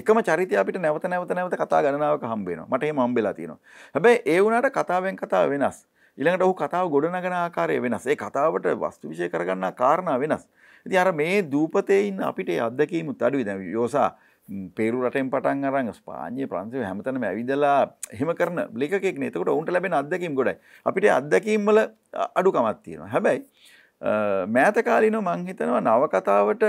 එකම චරිතය අපිට නැවත නැවත නැවත කතා ගණනාවක හම්බ වෙනවා. මට එහෙම හම්බෙලා තියෙනවා. හැබැයි ඒ වුණාට කතාවෙන් කතාව වෙනස්. ඊළඟට ඔහු කතාව ගොඩනගන ආකාරය වෙනස්. ඒ කතාවට වස්තු විශේෂ කරගන්නා කාරණා වෙනස්. ඉතින් අර මේ දූපතේ ඉන්න අපිට ඒ අත්දැකීමුත් අඩුයි. දැන් යෝසා පේරු රටෙන් පටන් අරන් ස්පාඤ්ඤේ ප්‍රංශේ හැමතැනම ඇවිදලා එහෙම කරන ලේඛකෙක් නේ. එතකොට උන්ට ලැබෙන අත්දැකීම් ගොඩයි. අපිට අත්දැකීම් වල අඩුකමක් තියෙනවා. හැබැයි මෑත කාලිනව මං හිතනවා නවකතාවට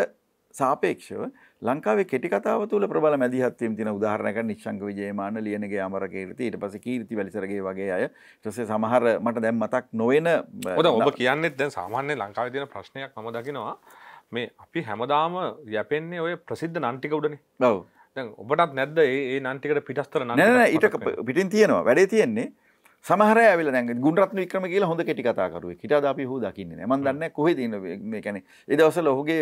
සාපේක්ෂව ලංකාවේ කෙටි කතාව තුළ ප්‍රබල මැදිහත්වීම් තින උදාහරණක නිශ්ංක විජයමාන ලියනගේ අමර කීර්ති ඊට පස්සේ කීර්ති වැලිසරගේ වගේ අය ඊටසේ සමහර මට දැන් මතක් නොවන ඔබ කියන්නේ දැන් සාමාන්‍ය ලංකාවේ තියෙන ප්‍රශ්නයක් මම දකිනවා මේ අපි හැමදාම යැපෙන්නේ ඔය ප්‍රසිද්ධ නන්ටික උඩනේ ඔව් දැන් ඔබටත් නැද්ද ඒ නන්ටිකට පිටස්තර නෑ නෑ ඊට පිටින් තියෙනවා වැඩේ තියෙන්නේ සමහර ඇවිල දැන් ගුණරත්න වික්‍රම කියලා හොඳ කෙටි කතාකරුවෙක් හිටියා ද අපි ඔහු දකින්නේ නැහැ මම දන්නේ නැහැ කොහෙද ඉන්නේ මේ කියන්නේ ඒ දවස්වල ඔහුගේ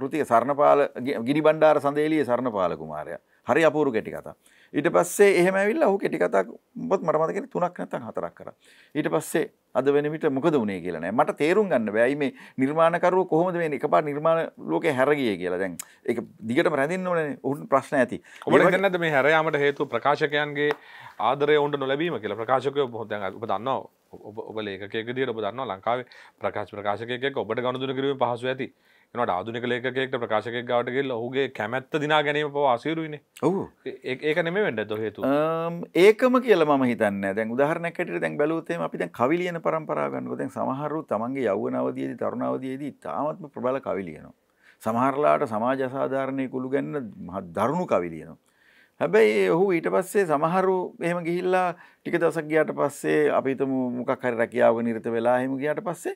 කෘතිය සරණපාල ගිරිබණ්ඩාර සඳේලියේ සරණපාල කුමාරයා හරි අපූරු කෙටි කතා ඊට පස්සේ එහෙම ඇවිල්ලා ඔහු කෙටි කතා මොකද මට මතකයි තුනක් නැත්නම් හතරක් කරා ඊට පස්සේ අද වෙන විට මොකද වුණේ කියලා නෑ මට තේරුම් ගන්න බෑයි මේ නිර්මාණකරුවෝ කොහොමද මේ එකපාර නිර්මාණ ලෝකේ හැරගියේ කියලා දැන් ඒක දිගටම රැඳෙන්න ඕනේ උන් ප්‍රශ්න ඇති. ඔබට හිතන්නේ නැද්ද මේ හැර යාමට හේතුව ප්‍රකාශකයන්ගේ ආදරය ඔන්ට නොලැබීම කියලා ප්‍රකාශකය හොත ඔබ දන්න ඔබ ලේකෙකදී ඔබ දන්න ලංකාවේ ප්‍රකාශ ප්‍රකාශකයක ඔබට ගණදුන කිරීම පහසු ඇති එනට ආදුනික ලේකෙක්ට ප්‍රකාශකයක් ගවට කියල්ල ඔහුගේ කැමැත්ත දිනා ගැනීම පව අසීරුයින ඔහු ඒක නෙම වැඩ දොහේතු ඒකම කියල ම හිතන්න දැන් උදාහරනැකට දැන් බැලූතේම අපි දැන් කවිලියන පරම්පරාගන්නක දැන් සමහරු තමන්ගේ යවනවදයේදී තරුණාවදයේදී තාමත්ම ප්‍රබල කවිලියනවා සමහරලාට සමාජ අසාධාරණය කුළු ගැන්න දරුණු කවිලියනවා හැබැයි ඔහු ඊට පස්සේ සමහරු එහෙම ගිහිල්ලා ටික දවසක් ගියාට පස්සේ අපි හිතමු මොකක් හරි රැකියාවක නිරත වෙලා එහෙම ගියාට පස්සේ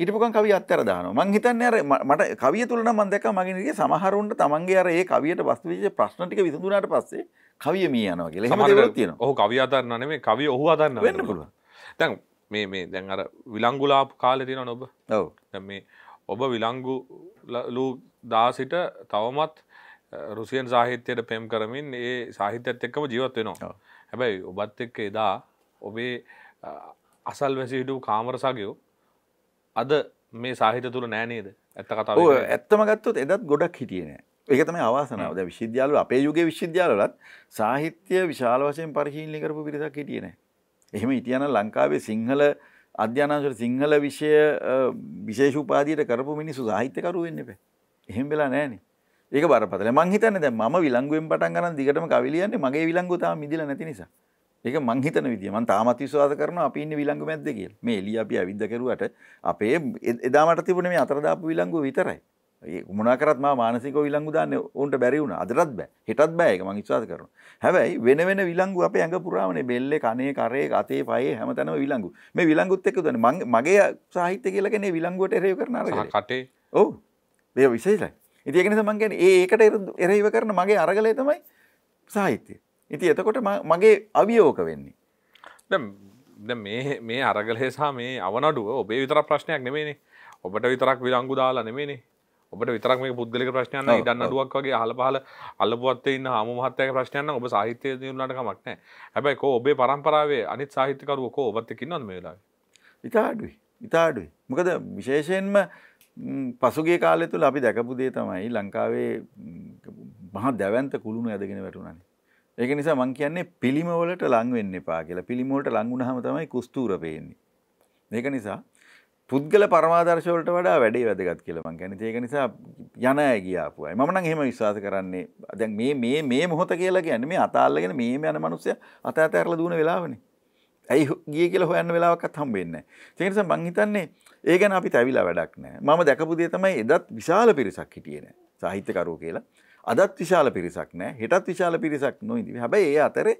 ඊටපුකන් කවිය අත්තර දානවා මං හිතන්නේ අර මට කවිය තුල නම් මම දැක්කා මගේ නිරේ සමහරුන්ට තමන්ගේ අර ඒ කවියට වස්තු විශේෂ ප්‍රශ්න ටික විසඳුනාට පස්සේ කවිය මිය යනවා කියලා එහෙම දේවල් තියෙනවා. ඔහු කවිය අදන්න නෙමෙයි කවිය ඔහු අදන්න වෙන්න පුළුවන්. දැන් මේ මේ දැන් අර විලංගුලාපු කාලේ තියෙනවා ඔබ. ඔව්. දැන් මේ ඔබ විලංගු ලූ දාසිට තවමත් රුසියන් සාහිත්‍යයට පෙම් කරමින් ඒ සාහිත්‍යත් එක්කම ජීවත් වෙනවා හැබැයි ඔබත් එක්ක එදා ඔබේ අසල් වැසිහිටු කාමර සගයෝ අද මේ සාහිත තුළ නෑනේද ඇත්ත කතාව ඇත්තම ගත්තොත් එදත් ගොඩක් හිටියනෑ එකතම අවාසනාව ද විශ්ද්‍යාල අපේ යුගේ විශ්ද්‍යාලත් සාහිත්‍ය විශාල වශයෙන් පරිශීලි කරපු පිරිසක් හිටියන. එහෙම ඉතියන ලංකාවේ සිංහල අධ්‍යානාශර සිංහල විෂය විශේෂ උපාදීයට කරපු මිනිසු සාහිත්‍යකරු වෙන්න එපේ. එහෙම වෙලා නෑනේ ඒක බරපතල මංහිතන දැ ම විලංගුවෙන් පටන් ගන්න දිගටම කවිලියන්නේ මගේ විලංගුතා මිදිල නැති නිසා ඒක මංහිතන විදිිය මන් තාමත් විශවාස කරන අපි ඉන්න විලංගු මැද්ද කියල මේ එලිය අපි අවිද්ද කරුවට අපේ එදාමට තිබුණ මේ අතරදාපු විලංගු විතරයි ඒ උමනාකරත් මානසික විලංගු දාන්න ඔන්ට බැරි වුණ අදරත් බෑ හිටත් බෑක මං විශවාස කරන හැබැයි වෙන වෙන විලංගු අප ඇඟ පුරාමනේ බෙල්ලෙ කනේ කරේ අතේ පයේ හැමතැනම විලංගු මේ විලංගුත් එක්ක දන මගේ සාහිත්‍ය කියලකනේ විලංගුවට එරය කරන කටේ ඔවු ඒ විශේෂයි ඉතිගෙන සමන්ගැන ඒකට එරහිව කරන මගේ අරගලය තමයි සාහිත්‍යය. ඉති එතකොට මගේ අවියෝක වෙන්නේ. මේ අරගලෙසා මේ අවනඩුව ඔබේ විතර ප්‍රශ්නයක් නෙමේනේ ඔබට විතරක් විලංගු දාලා නෙමේනේ ඔබට විතරක් මේ පුද්ගලික ප්‍රශ්නයන්න ඉඩන්න අඩුවක් වගේ හල පහල අල්ලපුවත් ඉන්න හම මහත්තයක ප්‍රශ්නයන්න ඔබ සාහිත්‍යය දියුණට කමක්නෑ හැබැයි කෝ ඔබේ පරම්පරාවේ අනිත් සාහිත්‍යකරුවකෝ ඔබත් කින්නන්න මේලා ඉතාඩුයි ඉතාඩුයි මොකද විශේෂයෙන්ම පසුගේ කාලය තුළ අපි දැකපු දේ තමයි ලංකාවේ මහා දැවන්ත කුළුණු ඇදගෙන වැටුණනේ. ඒක නිසා මං කියන්නේ පිළිමවලට ලං වෙන්න එපා කියලා. පිළිමවලට ලං වුණාම තමයි කුස්තූර පේන්නේ. ඒක නිසා පුද්ගල පරමාදර්ශ වලට වඩා වැඩේ වැදගත් කියලා මං කියන්නේ. ඒක නිසා යන අය ගියාපුවයි. මම නම් එහෙම විශ්වාස කරන්නේ. දැන් මේ මේ මේ මොහොත කියලා කියන්නේ මේ අතාල්ලාගෙන මේ යන මිනිස්සයා අත අතහැරලා දුවන වෙලාවනේ. ඇයි ගියේ කියලා හොයන්න වෙලාවක්වත් හම්බෙන්නේ නැහැ. ඒ නිසා මං හිතන්නේ ඒ ගැන අපි තැවිලා වැඩක් නෑ මම දැකපුදේ තමයි එදත් විශාල පිරිසක් හිටියන සාහිත්‍යකරෝ කියලා අදත් විශාල පිරිසක් නෑ හෙටත් විශාල පිරිසක් නොයිදි හැබයි ඒ අතර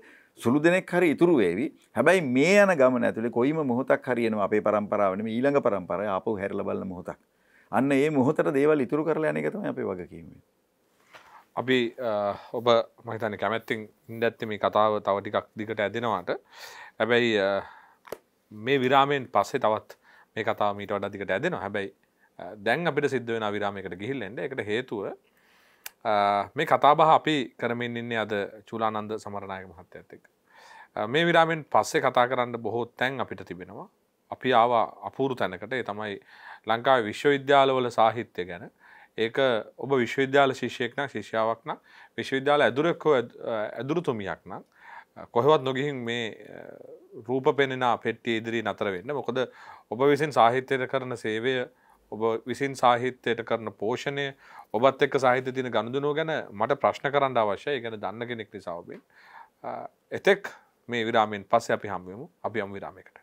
සුළු දෙනෙක් හරි ඉතුරු වේවි හැබැයි මේ යන ගමන ඇතුළේ කොයිම මොහොතක් හරියනවා අපේ පරම්පරාවනේ ඊළඟ පරම්පරාව ආපහු හැරිලා බලන මොහොතක් අන්න ඒ මොහොතට දේවල් ඉතුරු කරලා යන එක තමයි අපේ වගකීම. අපි ඔබ මම හිතන්නේ කැමැත්තෙන් ඉඳැත්තේ මේ කතාව තව ටිකක් දිගට ඇදෙනවාට. හැබැයි මේ විරාමයෙන් පස්සේ තවත් මේ කතා මීට වඩ අධිකට ඇදෙන හැබැයි දැන් අපිට සිද්ධ වෙන විරාමයකට ගිහිල්ලෙන්ට එකට හේතුව මේ කතාබහ අපි කරමින් ඉන්නේ අද චූලානන්ද සමරණයක මහත්ත ඇත්තෙක් මේ විරාමෙන් පස්සේ කතා කරන්න බොහෝ තැන් අපිට තිබෙනවා අපි ආවා අපූරු තැනකට ඒ තමයි ලංකාව විශ්වවිද්‍යාලවල සාහිත්‍යය ගැන ඒක ඔබ විශ්වවිද්‍යාල ශිෂයෙක්න ශිෂ්‍යාවක්න විශ්වවිද්‍යාල ඇදුරෙක්කෝ ඇදුරුතුමියක් නම් කොහෙවත් නොගිහින් මේ රූප පෙනෙන පෙට්ටිය ඉදිරි නතර වෙන්න මොකද ඔබ විසින් සාහිත්‍යයට කරන සේවය ඔබ විසින් සාහිත්‍යයට කරන පෝෂණය ඔබත් එක්ක සාහිත්‍ය තින ගණඳනෝ ගැන මට ප්‍රශ්න කරන්න අවශ්‍යය ගැන දන්න කෙනෙක් නිසාවබෙන් එතෙක් මේ විරාමෙන් පස්සේ අපි හම්බමු අපි අම් විරාමයකට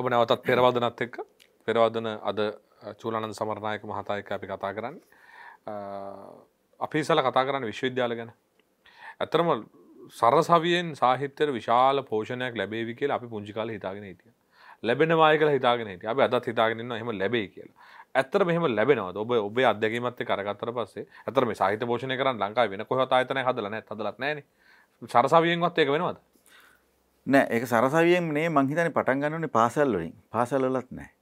ඔබ නැවතත් පෙරවදනත් එක්ක පෙරවදන අද චූලනන් සමරණයක මහතායක අපි කතා කරන්න අපි සල කතා කරන්න විශ්වවිද්‍යාල ගැන ඇතරම සරසවියෙන් සාහිත්‍යයට විශාල පෝෂණයක් ලැබේවි කියලා අපි පුංචි කාලේ හිතාගෙන හිටියා. ලැබෙනවායි කියලා හිතාගෙන හිටියා. අපි අදත් හිතාගෙන ඉන්නවා එහෙම ලැබෙයි කියලා. ඇත්තට මෙහෙම ලැබෙනවද? ඔබ ඔබේ අත්දැකීමත් එක්ක අරගත්තට පස්සේ ඇත්තට මේ සාහිත්‍ය පෝෂණය කරන්න ලංකාවේ වෙන කොහෙවත් ආයතනයක් හදලා නැහැ. හදලත් නැහැනේ. සරසවියෙන්වත් ඒක වෙනවද? නෑ ඒක සරසවියෙන් නේ මං හිතන්නේ පටන් ගන්න ඕනේ පාසල් වලින්. පාසල් වලත් නැහැ.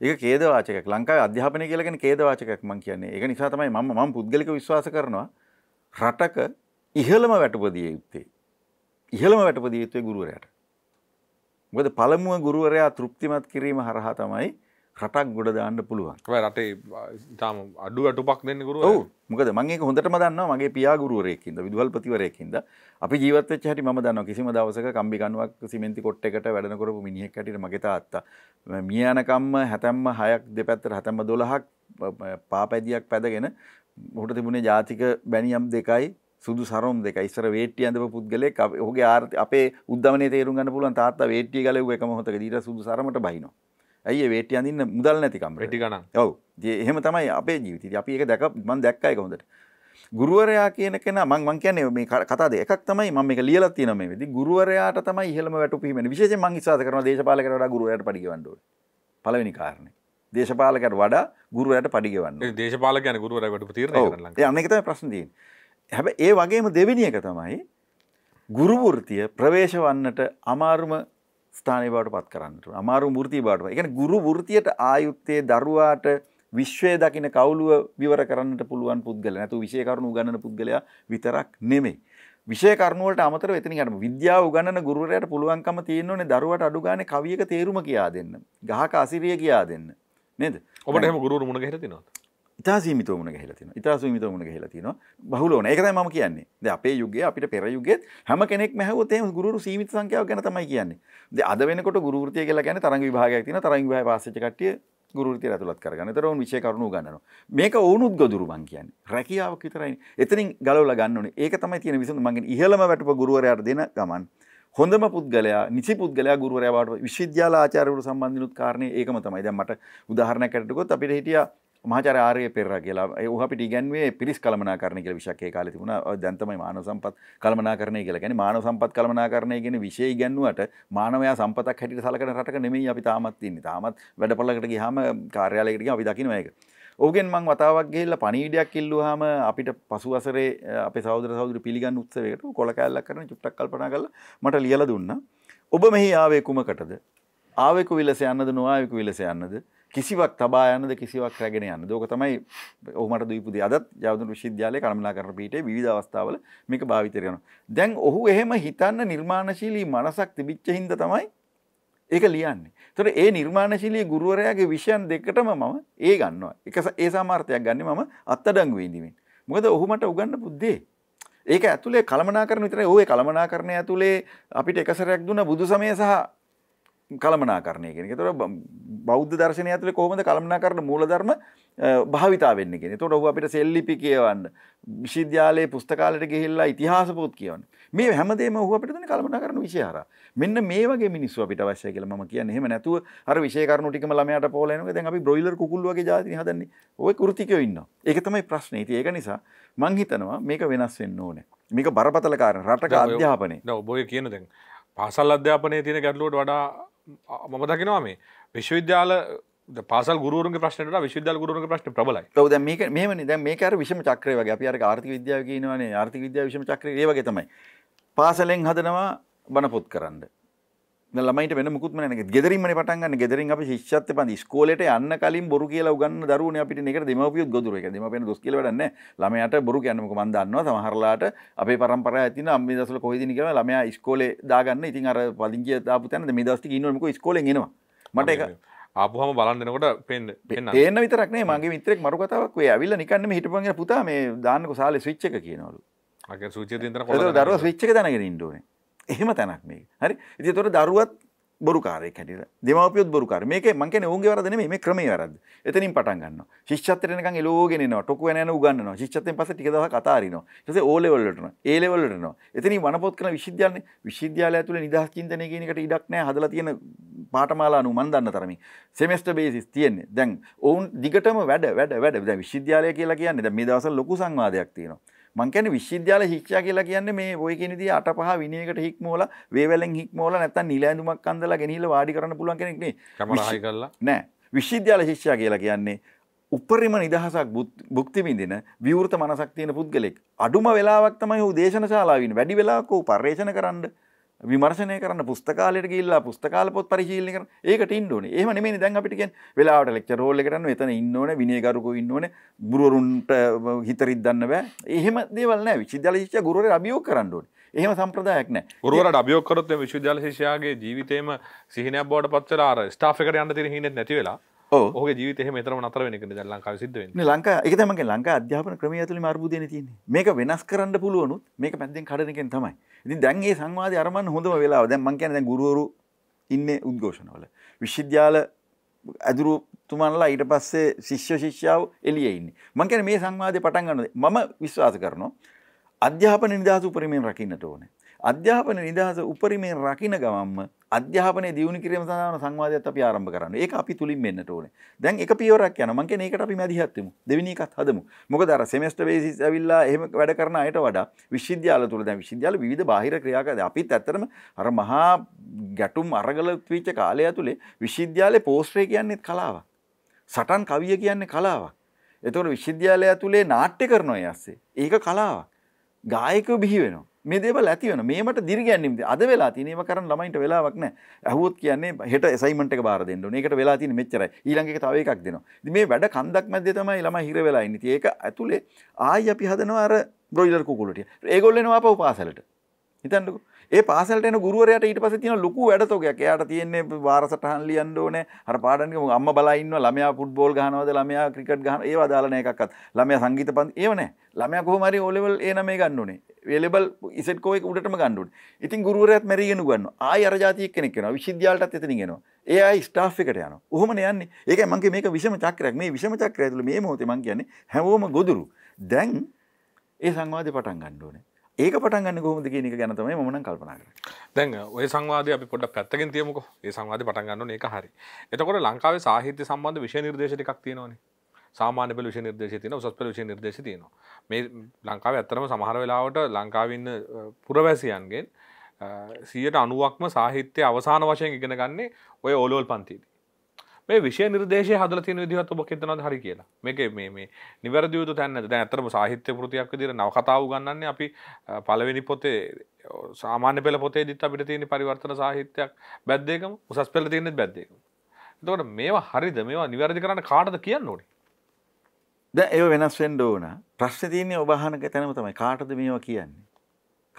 ඒක ඛේදවාචකයක්. ලංකාවේ අධ්‍යාපනය කියලා කියන්නේ ඛේදවාචකයක් මං කියන්නේ. ඒක නිසා තමයි මම මම පුද්ගලික විශ්වාස කරනවා රටක ඉහළම වැටපදිය යුත්තේ. ඉහළම වැටපදිය යුත්තේ ගුරුවරයට. මොකද පළමුව ගුරුවරයා තෘප්තිමත් කිරීම හරහා තමයි රටක් ගොඩ දාන්න පුළුවන්. රටේ ඉතාම අඩු වැටුපක් දෙන්න ගුරුවරයා. ඔව්. මොකද මම ඒක හොඳටම දන්නවා මගේ පියා ගුරුවරයෙක්ින්ද විදුහල්පතිවරයෙක්ින්ද අපි ජීවත් වෙච්ච හැටි මම දන්නවා කිසිම දවසක කම්බි කණුවක් සිමෙන්ති කොට්ටයකට වැඩන කරපු මිනිහෙක් හැටියට මගේ තාත්තා මිය යනකම්ම හැතැම්ම 6ක් දෙපැත්තට හැතැම්ම 12ක් පාපැදියක් පැදගෙන ඔහුට තිබුණේ ජාතික බැනියම් දෙකයි සුදු සරම් දෙක ඉස්සර වේටිය ඇඳපු පුද්ගලයෙක් ඔහුගේ ආර්ථ අපේ උද්දමනයේ තේරුම් ගන්න පුළුවන් තාත්තා වේටිය ගලවුව එක මොහොතක දීට සුදු සරමට බහිනවා. ඇයි ඒ වේටිය අඳින්න මුදල් නැතිකම. රෙටි ගණන්. ඔව්. එහෙම තමයි අපේ ජීවිතේ. අපි ඒක දැක මම දැක්කා ඒක හොඳට. ගුරුවරයා කියන කෙනා මං මං කියන්නේ මේ කතාද එකක් තමයි මම මේක ලියලා තියෙනවා මේ වෙදී. ගුරුවරයාට තමයි ඉහෙළම වැටුපීම වෙන්නේ. විශේෂයෙන් මං විශ්වාස කරනවා දේශපාලකයට වඩා ගුරුවරයාට පඩි ගෙවන්න ඕනේ. පළවෙනි කාරණේ. දේශපාලකයට වඩා ගුරුවරයාට පඩි ගෙවන්න ඕනේ. දේශපාලකයන් ගුරුවරයා වැටුප තීරණය කරන්න ලංකාවේ. ඒ අනේක තමයි ප්‍රශ්න තියෙන්නේ. හැබ ඒ වගේම දෙවිනියක තමයි ගුරුවෘතිය ප්‍රවේශ වන්නට අමාරුම ස්ථානය බවට පත් කරන්නට අමාරු ෘතිය බාට එකන ගුරු ෘතියට ආයුත්තේ දරුවාට විශ්වය දකින කවුලුව විවර කරන්නට පුළුවන් පුද්ගල නැතු විශෂයකරුණු ගණන පුද්ගලයා විතරක් නෙමේ. විෂයකරනුවට අමතර වෙතිනිට විද්‍යාව ගණන ගුරුවරයට පුළුවන්කම තියෙන්නවන දරුවට අඩුගාන කවියක තේරුම කියා දෙන්න. ගහක අසිරිය කියා දෙන්න. නද ඔබට හම ගුරු මුණ ගැතිනවා. ඉතා සීමිත මුණ ගහිලා තින ඉතා සීමිත මුණ ගහිලා තිනවා බහුල ඕන ඒකතයි මම කියන්නේ දැන් අපේ යුගයේ අපිට පෙර යුගයේත් හැම කෙනෙක්ම ඇහුවොත් එහෙම ගුරුවරු සීමිත සංඛ්‍යාව ගැන තමයි කියන්නේ දැන් අද වෙනකොට ගුරු වෘත්තිය කියලා කියන්නේ තරංග විභාගයක් තියෙනවා තරංග විභාගය පාස් වෙච්ච කට්ටිය ගුරු වෘත්තියට ඇතුළත් කරගන්න. ඒතර ඔවුන් විෂය කරුණු උගන්වනවා. මේක ඔවුනුත් ගොදුරු මං කියන්නේ. රැකියාවක් විතරයිනේ. එතනින් ගලවලා ගන්න ඕනේ. ඒක තමයි තියෙන විසඳුම මං කියන්නේ ඉහළම වැටුප ගුරුවරයාට දෙන ගමන් හොඳම පුද්ගලයා නිසි පුද්ගලයා ගුරුවරයා බවට විශ්වවිද්‍යාල ආචාර්යවරු සම්බන්ධිනුත් කාරණේ ඒකම තමයි. දැන් මට උදාහරණයක් අරගෙනකොත් අපිට හිටියා මහචර ආරය පෙර කියලා ඔහ පිට ගැන්වේ පිරිස් කළමනා කරන කියල විශක්කය කාල තිබුණ දැන්තමයි මාන සම්පත් කළමනා කරනය කියලා ගැන මාන සම්පත් කළමනා කරණය ගෙන විශෂය ගැන්නුවට මානවයා සම්පතක් හැටි සලකන රටක නෙමයි අපි තාමත් ඉන්න තාමත් වැඩපල්ලකට ගහම කාර්යාලයකටගේ අපි දකිනවයක ඕගෙන් මං වතාවක් ගේල්ල පනීඩයක් කිල්ලුහම අපිට පසුවසරේ අප සෞදර සෞදර පිළිගන්න උත්සවයට කොළකැල්ලක් කරන චුට්ටක් කල්පනා කල මට ලියල දුන්න. ඔබ මෙහි ආවේ කුමකටද. ආවෙකු විලස යන්නද නොආයෙකු විලස යන්නද කිසිවක් තබා යනද කිසිවක් රැගෙන යන්න දෝක තමයි ඔහමට දීපුද අදත් යවදුන විශ්ද්‍යාලය කරමලා කර පිට විධ අවස්ථාවල මේක භාවිතරයන. දැන් ඔහු එහෙම හිතන්න නිර්මාණශීලී මනසක් තිබිච්ච හින්ද තමයි ඒක ලියන්නේ. තොට ඒ නිර්මාණශීලී ගුරුවරයාගේ විෂයන් දෙකටම මම ඒ ගන්නවා එක ඒ සාමාර්ථයක් ගන්න මම අත්තඩංගු වීදිමින්. මොකද ඔහුමට උගන්න පුද්දේ. ඒක ඇතුළේ කළමනා කරන විතර ඔය කළමනා කරණය ඇතුළේ අපිට එකසරයක් දුන්න බුදු සමය සහ කළමනාකරණය කෙනෙ තොර බෞද්ධ දර්ශනය ඇතුල කොහොමද කළමනාකරන මූලධර්ම භාවිතා වෙන්න කෙන තොට ඔහු අපිට සෙල්ලිපි කියවන්න විශිද්‍යාලයේ පුස්තකාලට ගෙහිල්ලා ඉතිහාස පොත් කියවන්න මේ හැමදේම ඔහු අපිට දෙන කල්පනා කරන විශේෂ හරහා මෙන්න මේ වගේ මිනිස්සු අපිට අවශ්‍යයි කියලා මම කියන්නේ එහෙම නැතුව අර විශේෂ කරුණු ටිකම ළමයාට පෝලා එනවා දැන් අපි බ්‍රොයිලර් කුකුල් වගේ જાතිනි හදන්නේ ඔය කෘතිකයෝ ඉන්නවා ඒක තමයි ප්‍රශ්නේ ඉතින් ඒක නිසා මං හිතනවා මේක වෙනස් වෙන්න ඕනේ මේක බරපතල කාරණා රටක අධ්‍යාපනයේ ඔබ ඔය කියන දැන් පාසල් අධ්‍යාපනයේ තියෙන ගැටලුවට වඩා මම දකිනවා මේ විශ්වවිද්‍යාල පාසල් ගුරුවරුගේ ප්‍රශ්නට විශ්වවිද්‍යාල ගුරුවරුගේ ප්‍රශ්න ප්‍රබලයි. ඔව් දැන් මේක මෙහෙමනේ දැන් මේක අර විෂම චක්‍රය වගේ අපි අර ආර්ථික විද්‍යාව කියනවානේ ආර්ථික විද්‍යාව විෂම චක්‍රය ඒ වගේ තමයි. පාසලෙන් හදනවා බණ පොත් කරන්න. ළමයිට වෙන මුකුත්ම නෑ ගෙදරින්මනේ පටන් ගන්න ගෙදරින් අපි ශිෂ්‍යත්ව පන්ති ඉස්කෝලේට යන්න කලින් බොරු කියලා උගන්වන දරුවෝනේ අපිට නේකට දෙමව්පියොත් ගොදුර එක දෙමව්පියන් දොස් කියලා වැඩක් නෑ ළමයාට බොරු කියන්නේ මොකද මන් දන්නවා සමහරලාට අපේ પરම්පරාවේ තියෙන අම්මේ දසල කොහෙද ඉන්නේ කියලා ළමයා ඉස්කෝලේ දාගන්න ඉතින් අර පදිංචිය දාපු තැනද මේ දවස් ටික ඉන්නවනේ මොකෝ ඉස්කෝලෙන් එනවා මට ඒක ආපුහම බලන්නනකොට පෙන් පේන විතරක්නේ මගේ මිත්‍රෙක් මරු කතාවක් ඔය ඇවිල්ලා නිකන්ම හිටපන් කියලා පුතා මේ දාන්නකෝ සාලේ ස්විච් එක කියනවලු අගේ සූචිය දෙන්න කොට දරුවා ස්විච් එක දැනගෙන ඉන්න ඕනේ එහෙම තැනක් මේ හරි ඉති තොට දරුවත් බොරුකාරය හැට දෙමපියොත් බොරුකාර මේක මංකන ඔුන්ගේ වරදන මේ ක්‍රමේ වරද එතනින් පටන්ගන්න ශිෂ්චත්තරනක ලෝගෙනන ටොක න ගන්න ශිෂ්චතෙන් පස ටිකද කතාරන ස ඕලවල්ලටන ඒලවල්ලටන එතනි වනපොත් කන විශද්‍යාන විශද්‍යාල ඇතුල නිදහ චින්තන ගනකට ඉඩක්න හදල තියෙන පාටමාලානු මන්දන්න තරම සෙමස්ට බේසිස් තියන්නේ දැන් ඔවුන් දිගටම වැඩ වැඩ වැඩ විශද්‍යාලය කියලා කියන්න මේ දවස ලොකු සංවාධයක් තියෙනවා මංකැන විශ්විද්‍යාල ශික්ෂා කියලා කියන්නේ මේ ඔය කෙනෙදී අට පහ විනයකට හික්මෝල වේවැලෙන් හික්මෝල නැත්තම් නිලැඳුමක් අන්දලා ගෙනහිල වාඩි කරන්න පුළුවන් කෙනෙක් නේ. කමරහයි කරලා. නෑ. විශ්විද්‍යාල ශික්ෂා කියලා කියන්නේ උපරිම නිදහසක් භුක්ති විඳින විවෘත මනසක් තියෙන පුද්ගලෙක්. අඩුම වෙලාවක් තමයි ඔහු දේශන ශාලාවින් වැඩි වෙලාවක ඔහු පර්යේෂණ කරන්නේ විමර්ශනය කරන්න පුස්තකාලට ගිල්ලා පුස්තකාල පොත් පරිශීලනය කරන ඒකට ඉන්න ඕනේ. එහෙම නෙමෙයි දැන් අපිට කියන්නේ වෙලාවට ලෙක්චර් හෝල් එකට යනවා එතන ඉන්න ඕනේ විනයගරුකෝ ඉන්න ඕනේ ගුරුවරුන්ට හිතරිද්දන්න බෑ. එහෙම දේවල් නැහැ. විශ්වවිද්‍යාල ශිෂ්‍යයා ගුරුවරයා අභියෝග කරන්න ඕනේ. එහෙම සම්ප්‍රදායක් නැහැ. ගුරුවරට අභියෝග කරොත් මේ විශ්වවිද්‍යාල ශිෂ්‍යයාගේ ජීවිතේම සිහිනයක් බවට පත් වෙලා අර ස්ටාෆ් එකට යන්න තියෙන හිණෙත් නැති වෙලා ඕක ජීවිත මෙතරම නතර වෙන ද ලංකා සිද ලංකා එක තමගේ ලංකා අධ්‍යාපන ක්‍රම ඇතුල අර්බුදය තියන මේක වෙනස් කරන්න පුළුවනුත් මේක පැත්තිෙන් කඩනකෙන් තමයි ඉති දැන්ගේ සංවාධ අරමන් හොඳම වෙලා දැන් මංකන දැ ගුරුවරු ඉන්න උද්ඝෝෂණවල විශ්විද්‍යාල ඇදුරු තුමන්ලා ඊට පස්සේ ශිෂ්‍ය ශිෂ්‍යාව එලියඉන්න මංකැන මේ සංවාධය පටන්ගන්නද මම විශ්වාස කරනවා අධ්‍යාපන නිදහස උපරිමෙන් රකින්නට ඕනේ අධ්‍යාපන නිදහස උපරිමයෙන් රකින ගමන්ම අධ්‍යාපනය දියුණු කිරීම සඳහා සංවාදයක් අපි ආරම්භ කරන්න. ඒක අපි තුලින් වෙන්නට ඕනේ. දැන් එක පියවරක් යනවා. මං කියන්නේ ඒකට අපි මැදිහත් වෙමු. දෙවෙනි එකත් හදමු. මොකද අර සෙමෙස්ටර් බේසිස් ඇවිල්ලා එහෙම වැඩ කරන අයට වඩා විශ්වවිද්‍යාල තුල දැන් විශ්වවිද්‍යාල විවිධ බාහිර ක්‍රියාකාරී අපිත් ඇත්තටම අර මහා ගැටුම් අරගල වෙච්ච කාලය ඇතුලේ විශ්වවිද්‍යාලේ පෝස්ටරේ කියන්නේ කලාවක්. සටන් කවිය කියන්නේ කලාවක්. එතකොට විශ්වවිද්‍යාලය ඇතුලේ නාට්‍ය කරනවා ඒ ඇස්සේ. ඒක කලාවක්. ගායකයෝ බිහි වෙනවා. මේ දේවල් ඇති වෙන මේමට දිරිගැන්වීම අද වෙලා තියෙන ඒවා කරන් ළමයින්ට වෙලාවක් නැහැ ඇහුවොත් කියන්නේ හෙට අසයින්මන්ට් එක බාර දෙන්න ඕනේ ඒකට වෙලා තියෙන මෙච්චරයි ඊළඟ එක තව එකක් දෙනවා ඉතින් මේ වැඩ කන්දක් මැද්දේ තමයි ළමයි හිර වෙලා ඉන්නේ ඉතින් ඒක ඇතුලේ ආයි අපි හදනවා අර බ්‍රොයිලර් කුකුළු ටික ඒගොල්ලෝ එනවා අපව පාසලට හිතන්නකෝ ඒ පාසලට එන ගුරුවරයාට ඊට පස්සේ තියෙන ලොකු වැඩතොගයක්. එයාට තියෙන්නේ වාර සටහන් ලියන්න ඕනේ. අර පාඩම්ක අම්මා බලා ඉන්නවා ළමයා ෆුට්බෝල් ගහනවද ළමයා ක්‍රිකට් ගහන ඒව දාලා නැහැ එකක්වත්. ළමයා සංගීත පන්ති ඒව නැහැ. ළමයා කොහොම හරි ඕ ලෙවල් ඒ නමේ ගන්න ඕනේ. වේලෙබල් ඉසෙට් කෝ එක උඩටම ගන්න ඕනේ. ඉතින් ගුරුවරයාත් මැරීගෙන ගන්නවා. ආයි අර જાතියෙක් කෙනෙක් වෙනවා. විශ්වවිද්‍යාලටත් එතනින් එනවා. ඒ ආයි ස්ටාෆ් එකට යනවා. ඔහොම යන්නේ. ඒකයි මම මේක විෂම චක්‍රයක්. මේ විෂම චක්‍රය ඇතුළේ මේ මොහොතේ මම කියන්නේ හැමෝම ගොදුරු. දැන් ඒ සංවාදේ පටන් ගන්න ඕනේ. ඒක පටන් ගන්න කොහොමද කියන එක ගැන තමයි මම නම් කල්පනා කරන්නේ. දැන් ඔය සංවාදය අපි පොඩ්ඩක් පැත්තකින් තියමුකෝ. ඒ සංවාදය පටන් ගන්න ඕනේ ඒක හරි. එතකොට ලංකාවේ සාහිත්‍ය සම්බන්ධ විෂය නිර්දේශ ටිකක් තියෙනවනේ. සාමාන්‍ය පෙළ විෂය නිර්දේශය තියෙනවා, උසස් පෙළ විෂය නිර්දේශය තියෙනවා. මේ ලංකාවේ ඇත්තටම සමහර වෙලාවට ලංකාවේ ඉන්න පුරවැසියන්ගෙන් 90%ක්ම සාහිත්‍ය අවසාන වශයෙන් ඉගෙන ගන්නේ ඔය ඕලෝල් පන්තියේ. මේ විෂය නිර්දේශය හදල තියෙන විදිහත් ඔබ හිතනවද හරි කියලා මේක මේ මේ නිවැරදි යුතු තැන නැද්ද දැන් ඇත්තටම සාහිත්‍ය කෘතියක් විදිහට නවකතාව උගන්වන්නේ අපි පළවෙනි පොතේ සාමාන්‍ය පෙළ පොතේදිත් අපිට තියෙන පරිවර්තන සාහිත්‍යයක් බැද්දේකම උසස් පෙළ තියෙනෙත් බැද්දේකම එතකොට මේවා හරිද මේවා නිවැරදි කරන්න කාටද කියන්න ඕනේ දැන් ඒව වෙනස් වෙන්න ඕන ප්‍රශ්නේ තියෙන්නේ ඔබ අහන තැනම තමයි කාටද මේවා කියන්නේ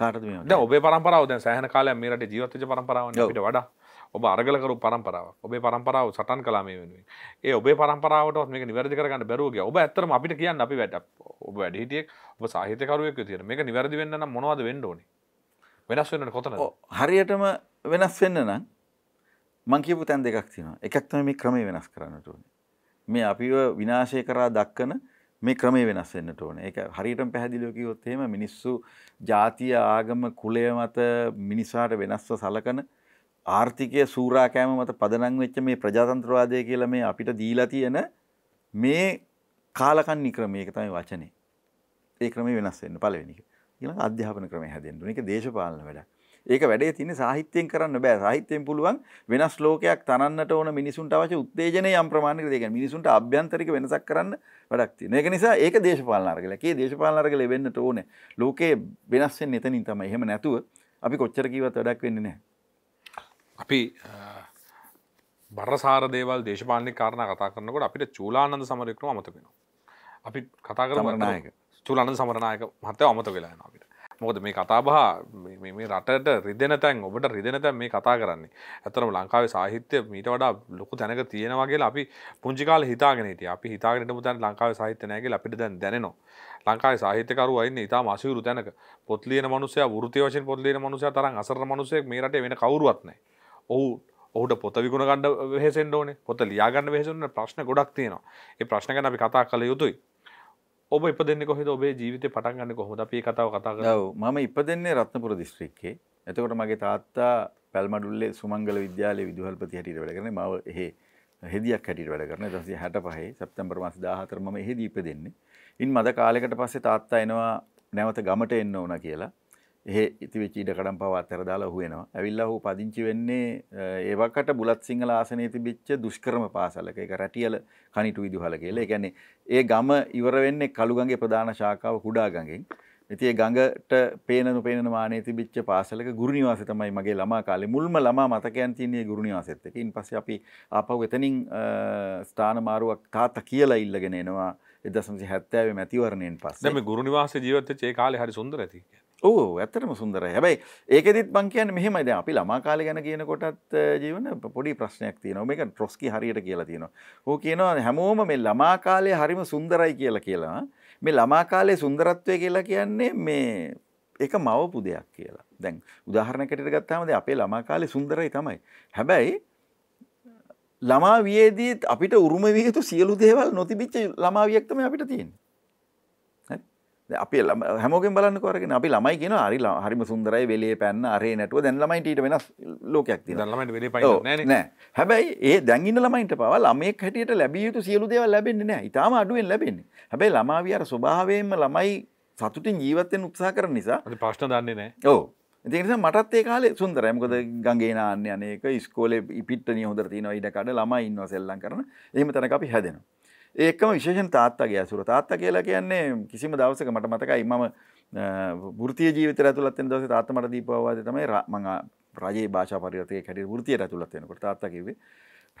කාටද මේවා දැන් ඔබේ පරම්පරාව දැන් සෑහෙන කාලයක් මේ රටේ ජීවත් වෙච්ච පරම්පරාවනේ අපිට වඩා ඔබ අරගලකරු පරම්පරාව ඔබේ පරම්පරාව සටන් කලා මේ වෙනුවෙන් ඒ ඔබේ පරම්පරාවට මේ නිවැරදි කරගන්න බැරුවගේ ඔබ ඇත්තරම අපිට කියන්න අපි වැඩ ඔබ වැඩිහිටියෙක් ඔබ සාහිත්‍යකරුවෙක් තියෙන මේක නිවැරදි වෙන්න නම් මොනවද වෙන්න ඕනේ වෙනස් වෙන්න කොතන හරියටම වෙනස් වෙන්න නම් මං කියපු තැන් දෙකක් තියෙනවා එකක් තමයි මේ ක්‍රමය වෙනස් කරන්නට ඕනේ මේ අපිව විනාශය කරා දක්කන මේ ක්‍රමේ වෙනස් වෙන්න ඕනේ. ඒක හරියටම පැහැදිලිව කිව්වොත් එහෙම මිනිස්සු ජාතිය ආගම කුලය මත මිනිසාට වෙනස්ව සලකන ආර්ථිකය සූරාකෑම මත පදනං වෙච්ච මේ ප්‍රජාතන්ත්‍රවාදය කියලා මේ අපිට දීලා තියෙන මේ කාලකන්ණි ක්‍රමයක තමයි වචනේ. ඒ ක්‍රමය වෙනස් වෙන්න පළවෙනි එක. ඊළඟ අධ්‍යාපන ක්‍රමය හැදෙන්න ඕනේ. ඒක දේශපාලන වැඩක්. ඒක වැඩේ තියෙන්නේ සාහිත්‍යයෙන් කරන්න බෑ. සාහිත්‍යයෙන් පුළුවන් වෙනස් ලෝකයක් තනන්නට ඕන මිනිසුන්ට අවශ්‍ය උත්තේජනය යම් ප්‍රමාණයකට දෙන්න. මිනිසුන්ට ආභ්‍යන්තරික වෙනසක් කරන්න වැඩක් තියෙනවා. ඒක නිසා ඒක දේශපාලන අරගලයක්. ඒ දේශපාලන අරගලෙ වෙන්නට ඕනේ. ලෝකේ වෙනස් වෙන්නේ එතනින් තමයි. එහෙම නැතුව අපි කොච්චර කීවත් වැඩක් වෙන්නේ නැහැ. අපි බරසාර දේවල් දේශපාලනය කාරණ කතා කරනකොට අපිට චූලානන්ද සමරෙක්නු අමතකෙන. අපි කතා කරමනායක චූලන සමරණයක මතය අමත වෙලා අපිට මොකද මේ කතාබහ මේ රටට රිදෙන තැන් ඔබට රිදෙන තැන් මේ කතා කරන්නේ ඇතරම ලංකාවේ සාහිත්‍ය මීට වඩා ලොකු තැනක තියෙනවාගේ අපි පුංචිකාල හිතාගෙනට අපි හිතාගෙනට පුතන් ලංකාවේ සාහිත්‍යනයගේ අපිට දැන් දැනවා ලංකායි සාහිත්‍යකරු අයින්න ඉතා මසිවරු තැනක පොත්ලියන මනුසය ෘතිවශය පොත්ලියන මනුසය තරන් අසර මනුසයක් මේරට වෙන කවරුවත්නෑ ඔවු ඔහුට පොත විගුණ ගණඩ වෙහෙසෙන් ඕන පොත ලියාගන්න වෙහෙසුන්න ප්‍රශ්න ගොඩක් තියෙනවා ඒ ප්‍රශ්න ගැන අපි කතා කළ යුතුයි ඔබ ඉප දෙන්න කොහෙද ඔබේ ජීවිත පටන්ගන්න කොහොද අපි කතාව කතා කරව මම ඉප දෙන්නේ රත්නපුර දිස්ත්‍රික්කේ එතකොට මගේ තාත්තා පැල්මඩුල්ලේ සුමංගල විද්‍යාලය විදුහල්පති හැටියට වැඩගෙන මව එහේ හෙදියක් හැටියට වැඩ කරන දසේ හැට පහේ සැප්තැම්බර් මාස දාහතර ම එහි දීප දෙන්නේ ඉන් මද කාලෙකට පස්සේ තාත්තා එනවා නැවත ගමට එන්න ඕන කියලා එහ ඉතිවෙච ඉඩ කඩම් පව අතර දාලා හුවෙනවා ඇවිල්ලා හු පදිංචි වෙන්නේ ඒවකට බුලත් සිංහල ආසනය තිබිච්ච දුෂ්කරම පාසලක එක රැටියල කනිටු විදිහල කියලා ගැන්නේ ඒ ගම ඉවර වෙන්නේ කළුගගේ ප්‍රධාන ශාකාව කුඩාගඟින් ඇති ගඟට පේනු පේන මානය තිබිච්ච පාසලක ගුරුණවාස තමයි මගේ ළමා කාලේ මුල්ම ළමා මතකයන් තියන්නේ ගුරුණවාසත් එකින් පස්සේ අපි අපව එතනින් ස්ථාන මාරුවක් තාත කියලා ඉල්ලගෙන එනවා එදසන්සි හැත්තෑවේ මැතිවරණයෙන් පස්සේ මේ ගුරුණවාස ජීවිතයේ කාලේ හරි සුන්දර ඇති ඕ ඇත්තටම සුන්දර හැබයි ඒකෙදත් මං කියන්න මෙහෙමයිද අපි ළමාකාල ගැන කියනකොටත් ජීවන පොඩි ප්‍රශ්නයක් තියන මේක ට්‍රොස්කි හරියට කියලා තියෙනවා හෝ කියනවා හැමෝම මේ ළමාකාලය හරිම සුන්දරයි කියලා කියලා මේ ළමාකාලේ සුන්දරත්වය කියලා කියන්නේ මේ එක මවපු දෙයක් කියලා දැන් උදාහරණකට ගත්තාමද අපේ ළමාකාලේ සුන්දරයි තමයි හැබැයි ළමා වියේදීත් අපිට උරුම වියතු සියලු දේවල් නොතිබිච්ච ළමාවියක් තමයි අපිට තියෙන්නේ අපි හැමෝගෙන් බලන්න කරගෙන අපි ළමයි කියන හරි හරිම සුන්දරයි වෙලේ පැන්න අරේ නැටුව දැන් ළමයින්ට වෙනස් ලෝකයක් තියෙන ළමයින්ට වෙලේ පයින් නෑ හැබැයි ඒ දැන් ඉන්න ළමයින්ට පවා ළමයෙක් හැටියට ලැබිය යුතු සියලු දේවල් ලැබෙන්නේ නෑ ඊටාම අඩුවෙන් ලැබෙන්නේ හැබැයි ළමා විහාර ස්වභාවයෙන්ම ළමයි සතුටින් ජීවත් වෙන්න උත්සාහ කරන නිසා අපි ප්‍රශ්න දන්නේ නෑ ඔව් ඉතිනිසා මටත් ඒ කාලේ සුන්දරයි මොකද ගංගේ නාන්න අනේක ඉස්කෝලේ පිට්ටනිය හොඳට තියෙනවා ඉඩකඩ ළමයි ඉන්නවා සෙල්ලම් කරන එහෙම තැනක අපි හැදෙනවා ඒකම විශේෂෙන් තාත්තගේ ඇසුර තාත්තා කියලා කියන්නේ කිසිම දවසක මට මතකයි මම වෘත්තීය ජීවිතය ඇතුළත් වෙන දවසේ තාත්තා මට දීපු අවවාදය තමයි මම රජයේ භාෂා පරිවර්තකයෙක් හැටියට වෘත්තියට ඇතුළත් වෙනකොට තාත්තා කිව්වේ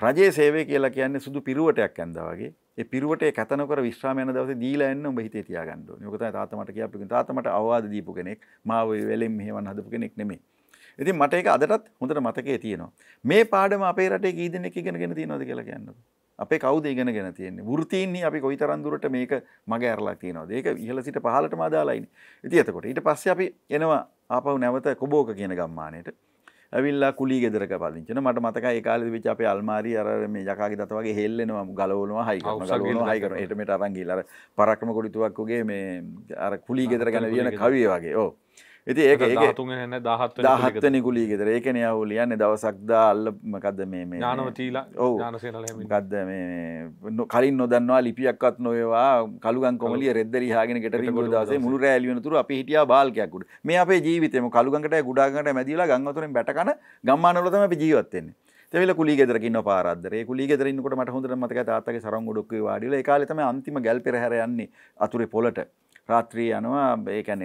රජයේ සේවය කියලා කියන්නේ සුදු පිරුවටයක් ඇන්දා වගේ. ඒ පිරුවට ඒ කතන කර විශ්‍රාම යන දවසේ දීලා එන්න ඔබ හිතේ තියාගන්න ඕනේ. ඔක තමයි තාත්තා මට කියපු කෙනා. තාත්තා මට අවවාද දීපු කෙනෙක්. මාව ඒ වෙලෙන් මෙහෙවන් හදපු කෙනෙක් නෙමෙයි. ඉතින් මට ඒක අදටත් හොඳට මතකයේ තියෙනවා. මේ පාඩම අපේ රටේ කී දෙනෙක් ඉගෙනගෙන තියෙනවද කියලා කියන්නකෝ. අපේ කවුද ඉගෙනගෙන තියෙන්නේ වෘතීන්හි අපි කොයි තරන්දුරට මේක මග ඇරලා තියෙනවා ඒක ඉහල සිට පහලටම අදාලයින් ඉති එතකොට ඊට පස්සේ අපි එනවා ආපහු නැවත කොබෝක කියන ගම්මානයට ඇවිල්ලා කුලි ගෙදරක පදිංචන මට මතක ඒකාල විච අපේ අල්මාරි අර මේ යකාගේ දතවගේ හෙල්ලෙනවා ගලවනවා හයිකරන ගලවනවා හයිකරන එටමට අරන් ගිහලා අර පරක්‍රම කොඩිතුවක්කගේ මේ අර කුලි ගෙදර ගැන ලියන කවිය වගේ ඕ ඇති ඒක ඒතුන දහත් දහත්ත නිකුලී ගෙතර ඒකන අවු ලියන්නේ දවසක්දා අල්ල මකද මේ යානව තීලා ඕ ගත්ද මේ කලින් නොදන්නවා ලිපියක්වත් නොයවා කළුගන් කොමලිය රෙද්දර හාගෙන ගෙට දස මුළු රෑලියනතුර අපි හිටිය බාල්කයක්කුට මේ අපේ ජීවිතම කළුගට ගුඩාගට මැදිලා ගංවතුරින් බැටකන ගම්මානලතම අපි ජීවත්තෙන්නේ තෙල කුලි ගෙදරකින්න පාරදර කුලි ගෙදරන්නකට මට හොඳර මතක තාත්තගේ සරම් ගොඩක් වාඩිල කාලතම අන්තිම ගැල් පෙරහරයන්නේ අතුරේ පොලට රාත්‍රී යනවා ඒකැන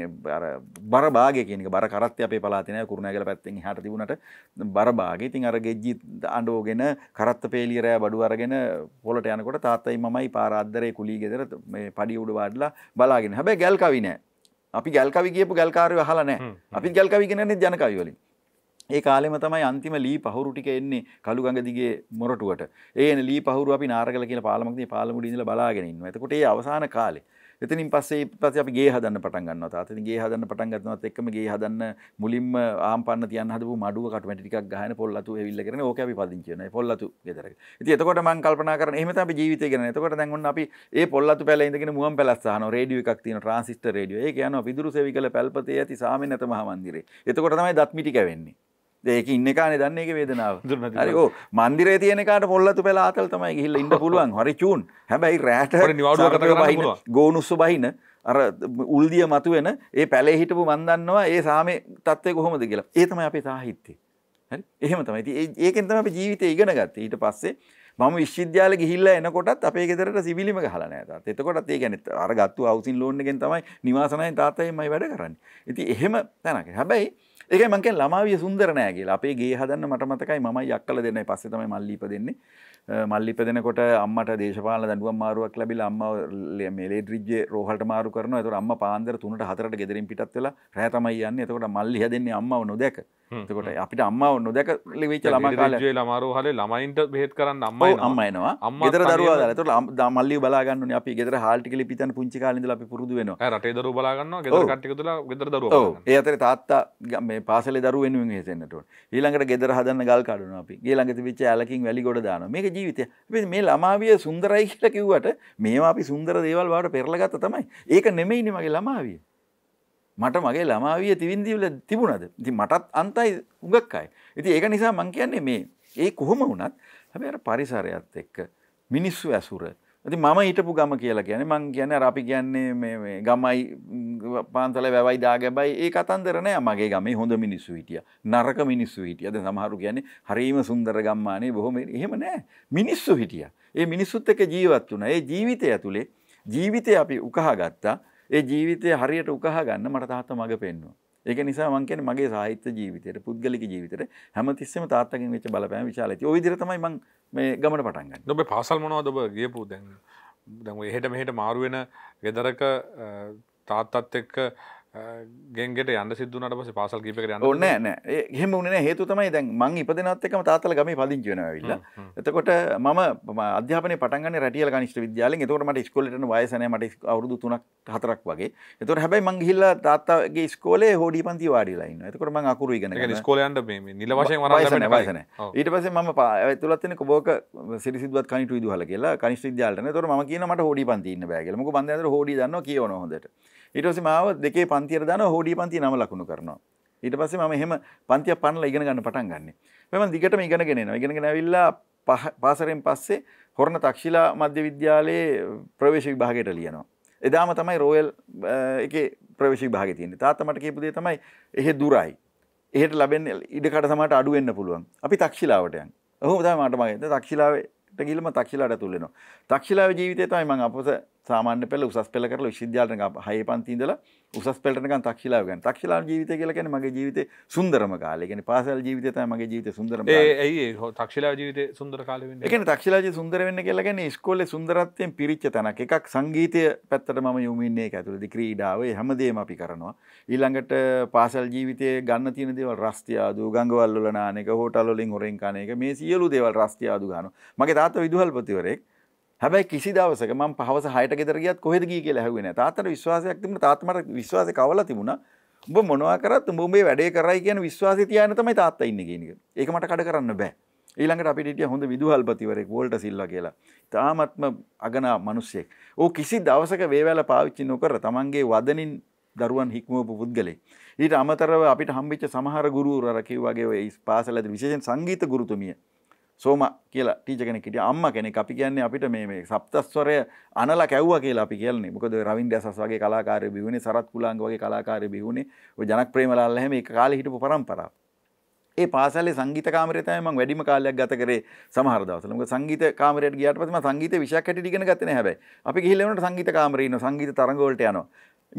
බර බාගකන බර කරත් අපේ පලාතින කුරුණෑගල පැත්තෙන් හට තිබුණට බරබාග ඉතින් අර ගෙජ්ජි අඩෝගෙන කරත්ත පේලිරෑ බඩු අරගෙන පොලට යනකොට තාත්තයි මයි පාරාදරය කුලිගෙදර පඩි උඩ වාඩලා බලාගෙන හැබැ ගැල්කවිනෑ අපි ගැල්කවි කියපු ගැල්කාරය හලනෑ අපි ගැල්කවිගෙනන්නේ ජනකවිවලින් ඒ කාලෙම තමයි අන්තිම ලී පහුරු ටික එන්නේ කළුගඟ දිගේ මොරටුවට. ඒ එන ලී පහුරු අපි නාරගල කියලා පාලමක් දිහා පාලමුඩි ඉඳලා බලාගෙන ඉන්නවා. එතකොට ඒ අවසාන කාලේ එතනින් පස්සේ පස්සේ අපි ගේ හදන්න පටන් ගන්නවා තාත්තෙන් ගේ හදන්න පටන් ගන්නවත් එක්කම ගේ හදන්න මුලින්ම ආම්පන්න තියන්න හදපු මඩුව කටුමැටි ටිකක් ගහන පොල්ලතු එවිල්ල කරන ඕක අපි පදිංචි වෙනවා පොල්ලතු ගෙදරක ඉතින් එතකොට මම කල්පනා කරන එහෙම තමයි අපි ජීවිතය ගැන එතකොට දැන් ඔන්න අපි ඒ පොල්ලතු පැලේ ඉඳගෙන මුවන් පැලස්ස අහනවා රේඩියෝ එකක් තියෙනවා ට්‍රාන්සිස්ටර් රේඩියෝ ඒක යනවා විදුරු සෙවිකල පැල්පතේ ඇති සාමෙන් නැත මහා මන්දිරේ එතකොට තමයි දත්මිටි කැවෙන්නේ ඒක ඉන්න කාන දන්න එක වේදනාව හරිකෝ මන්දිර තියනකට පොල්ලතු පෙලාතල් තමයි හිල්ල ඉන්න පුළුවන් හරි චූන් හැබැයි රෑට නිවාඩුවකතහින ගෝනුස්සු බහින අර උල්දිය මතුවෙන ඒ පැලේ හිටපු මන්දන්නවා ඒ සාමේ තත්වය කොහොමද කියලා ඒතම අපේ සාහිත්‍යය හරි එහෙම තමයි ඒකෙන්තම අප ජීවිතය ඉගෙන ගත්ත ඊට පස්සේ මම විශ්විද්‍යාල ගිහිල්ල එනකොටත් අපේ ගෙදරට සිවිලිම හලන ඇතත් එතකොටත් ඒ ගැන අර ගත්තු අවසින් ලෝන්ගෙන් තමයි නිවාසනයි තාතයමයි වැඩ කරන්න. ඉති එහෙම තැනක හැබැයි එක මංකෙන් ළමාවිය සුන්දරනෑ කියලා අපේ ගේ හදන්න මට මතකයි මම යක්කල දෙන්න පස්සෙතම මල්ලිප දෙන්නේ මල්ලි පෙදෙනකොට අම්මට දේශපාල දැඩුවම් මාරුවක් ලැබිල අම්ම මෙලේ ්‍රිජ්ජ රෝහට මාරු කරන ඇතර අම්ම පාන්දර තුනට හතරට ගෙදරින් පිටත් වෙලා රෑතමයි යන්න එතකොට මල්ලි හැදන්නේ අම්මව නොදැක තකොට අපිට අම්මව නොදැක ලිවිච ලම කාලේ ලමාරුහල ළමයින්ට බෙත් කරන්න අම්ම අම්මයනවා අම්මතර දරවා තුට මල්ලි බලාගන්න අපි ගෙදර හාල්ටිකලි පිතන් පුංචි කාලද අපි පුරදු වෙන රටේ දරු බලාගන්න ගෙදරටල ගෙදර දරුව ඒ අතර තාත්තා මේ පාසල දරුවෙනුවෙන් හෙසෙන්න්නට ඊළඟට ගෙදර හදන්න ගල් කඩුන අපි ගේළඟති විච ඇලකින් වැලි ගොඩ දාන මේක ජීවිතය මේ ළමාවිය සුන්දරයි කියලා කිව්වට මේවා අපි සුන්දර දේවල් වාට පෙරලගත්ත තමයි ඒක නෙමෙයිනි මගේ ළමාවිය මට මගේ ළමාවිය තිවින්දිවල තිබුණද ති මටත් අන්තයි උගක් අයි ඉති ඒක නිසා මං කියන්නේ මේ ඒ කොහොම වුණත් හැබැ පරිසරයත් එක්ක මිනිස්සු ඇසුර ඇති මම හිටපු ගම කියලා ගැන මං ගැන අපි ගැන්නේ ගමයි පාන්තල වැවයි දාගැබයි ඒ කතන්දරනය මගේ ගමේ හොඳ මිනිස්සු හිටිය නරක මිනිස්සු හිටියද සමහරු කියන්නේ හරීම සුන්දර ගම්මානේ බොහොම එහෙම නෑ මිනිස්සු හිටිය ඒ මිනිස්සුත් එක ජීවත් වුණ ඒ ජීවිතය ඇතුළේ ජීවිතය අපි උකහා ගත්තා ඒ ජීවිතය හරියට උකහා ගන්න මට තාත්ත මඟ පෙන්වා ඒක නිසා මං කියන්නේ මගේ සාහිත්‍ය ජීවිතේට පුද්ගලික ජීවිතේට හැමතිස්සෙම තාත්තගෙන් වෙච්ච බලපෑම විශාල ඇති. ওই විදිහට තමයි මං මේ ගමන පටන් ගන්නේ. ඔබ පාසල් මොනවද ඔබ ගියපු දැන් දැන් ඔය එහෙට මෙහෙට මාරු වෙන ගෙදරක තාත්තත් එක්ක ගෙන්ගෙට යන්න සිදුනට පස පාසල් කීපක යන්න ඕන්න නෑ එහෙම උනේ හේතු තමයි දැන් මං ඉපදෙනත් එකම තාත්තල ගමේ පදිංචි වෙනවා ඇවිල්ලා එතකොට මම අධ්‍යාපනයේ පටන් ගන්නේ රැටියල් ගණිෂ්ඨ විද්‍යාලයෙන් එතකොට මට ඉස්කෝලේට යන වයස නෑ මට අවුරුදු 3ක් 4ක් වගේ එතකොට හැබැයි මං ගිහිල්ලා තාත්තාගේ ඉස්කෝලේ හොඩි පන්ති වාඩිලා ඉන්නවා එතකොට මං අකුරු ඉගෙන ගන්නවා ඉස්කෝලේ යන්න මේ නිල වශයෙන් වරන් ගන්න ඊට පස්සේ මම ඇතුළත් වෙන කොබෝක සිරිසිදුවත් කණිටු විදුහල කියලා කනිෂ්ඨ විද්‍යාලයට එතකොට මම කියනවා මට හොඩි පන්ති ඉන්න බෑ කියලා මොකද මන්ද හොඩි දන්නවා කියවනවා හොඳට ඊටස මාව දෙකේ පන්තිර දාන හෝඩිය පන්ති නම ලකුණු කරනවා ඊට පස්සේ මම එහෙම පන්තිය පනලා ඉගෙන ගන්න පටන් ගන්න මෙම දිගටම ඉගෙනගෙන එනවා ඉගෙනගෙන ඇවිල්ලා පාසරෙන් පස්සේ හොරණ තක්ෂිලා මධ්‍ය විද්‍යාලයේ ප්‍රවේශ විභාගයට ලියනවා එදාම තමයි රෝයල් එකේ ප්‍රවේශ විභාගෙ තියෙන්නේ තාත්තා මට කියපු දේ තමයි එහෙ දුරයි එහෙට ලැබෙන ඉඩකඩ සමහරට අඩු වෙන්න පුළුවන් අපි තක්ෂිලාවට යන් ඔහොම තමයි මට මගේ තක්ෂිලාවට ගිහිල්ලා මම තක්ෂිලාට ඇතුල් වෙනවා තක්ෂිලාවේ ජීවිතය තමයි මම අපොස සාමාන්‍ය පෙළ උසස් පෙළ කරලා විශ්වවිද්‍යාලයට හය පන්ති ඉඳලා උසස් පෙළටනකන් තක්ෂිලාව ගන්න. තක්ෂිලාව ජීවිතය කියලා කියන්නේ මගේ ජීවිතේ සුන්දරම කාලය. ඒ කියන්නේ පාසල් ජීවිතය තමයි මගේ ජීවිතේ සුන්දරම කාලය. ඒ ඇයි ඒ තක්ෂිලාව ජීවිතේ සුන්දර කාලය වෙන්නේ? ඒ කියන්නේ තක්ෂිලාව ජීවිතේ සුන්දර වෙන්න කියලා කියන්නේ ඉස්කෝලේ සුන්දරත්වයෙන් පිරිච්ච තැනක්. එකක් සංගීතය පැත්තට මම යොමු වෙන්නේ ඒක ඇතුළේදී ක්‍රීඩාව ඒ හැමදේම අපි කරනවා. ඊළඟට පාසල් ජීවිතයේ ගන්න තියෙන දේවල් රස්තියාදු, ගංගවල් වල නාන එක, හෝටල් වලින් හොරෙන් කන එක මේ සියලු දේවල් රස්තියාදු ගන්නවා. මගේ තාත්තා විදුහල්පතිවරයෙක්. හැබැයි කිසි දවසක මම පහවස හයට ගෙදර ගියත් කොහෙද ගියේ කියලා ඇහුවේ නැහැ. තාත්තට විශ්වාසයක් තිබුණා. තාත්තා මට විශ්වාසය කවලා තිබුණා. උඹ මොනවා කරත් උඹ උඹේ වැඩේ කරයි කියන විශ්වාසය තියාගෙන තමයි තාත්තා ඉන්නේ කියන එක. ඒක මට කඩ කරන්න බෑ. ඊළඟට අපිට හිටිය හොඳ විදුහල්පතිවරයෙක් වෝල්ට සිල්වා කියලා. තාමත්ම අගනා මිනිස්සෙක්. ඌ කිසි දවසක වේවැල පාවිච්චි නොකර තමන්ගේ වදනින් දරුවන් හික්මුවපු පුද්ගලෙක්. ඊට අමතරව අපිට හම්බෙච්ච සමහර ගුරුවරු අර කිව්වාගේ ඔය පාසල ඇති විශේෂයෙන් සංගීත ගුරුතුමිය සෝම කියලා ටීච කෙනෙක් හිටිය අම්ම කෙනෙක් අපි කියන්නේ අපිට මේ මේ සප්තස්වරය අනලා කැව්වා කියලා අපි කියන්නේ. මොකද රවින්ද්‍ර සස් වගේ කලාකාරයෝ බිහුනේ සරත් කුලාංග වගේ කලාකාරයෝ බිහුනේ ඔය ජනක් ප්‍රේමලාල් හැම එක කාලේ හිටපු පරම්පරාව. ඒ පාසලේ සංගීත කාමරේ තමයි මම වැඩිම කාලයක් ගත කරේ සමහර දවස්වල. මොකද සංගීත කාමරයට ගියාට පස්සේ මම සංගීත විෂයක් හැටියට ඉගෙන ගත්තේ නැහැ හැබැයි. අපි ගිහිල්ලා වුණාට සංගීත කාමරේ ඉන්නවා සංගීත තරඟ වලට යනවා.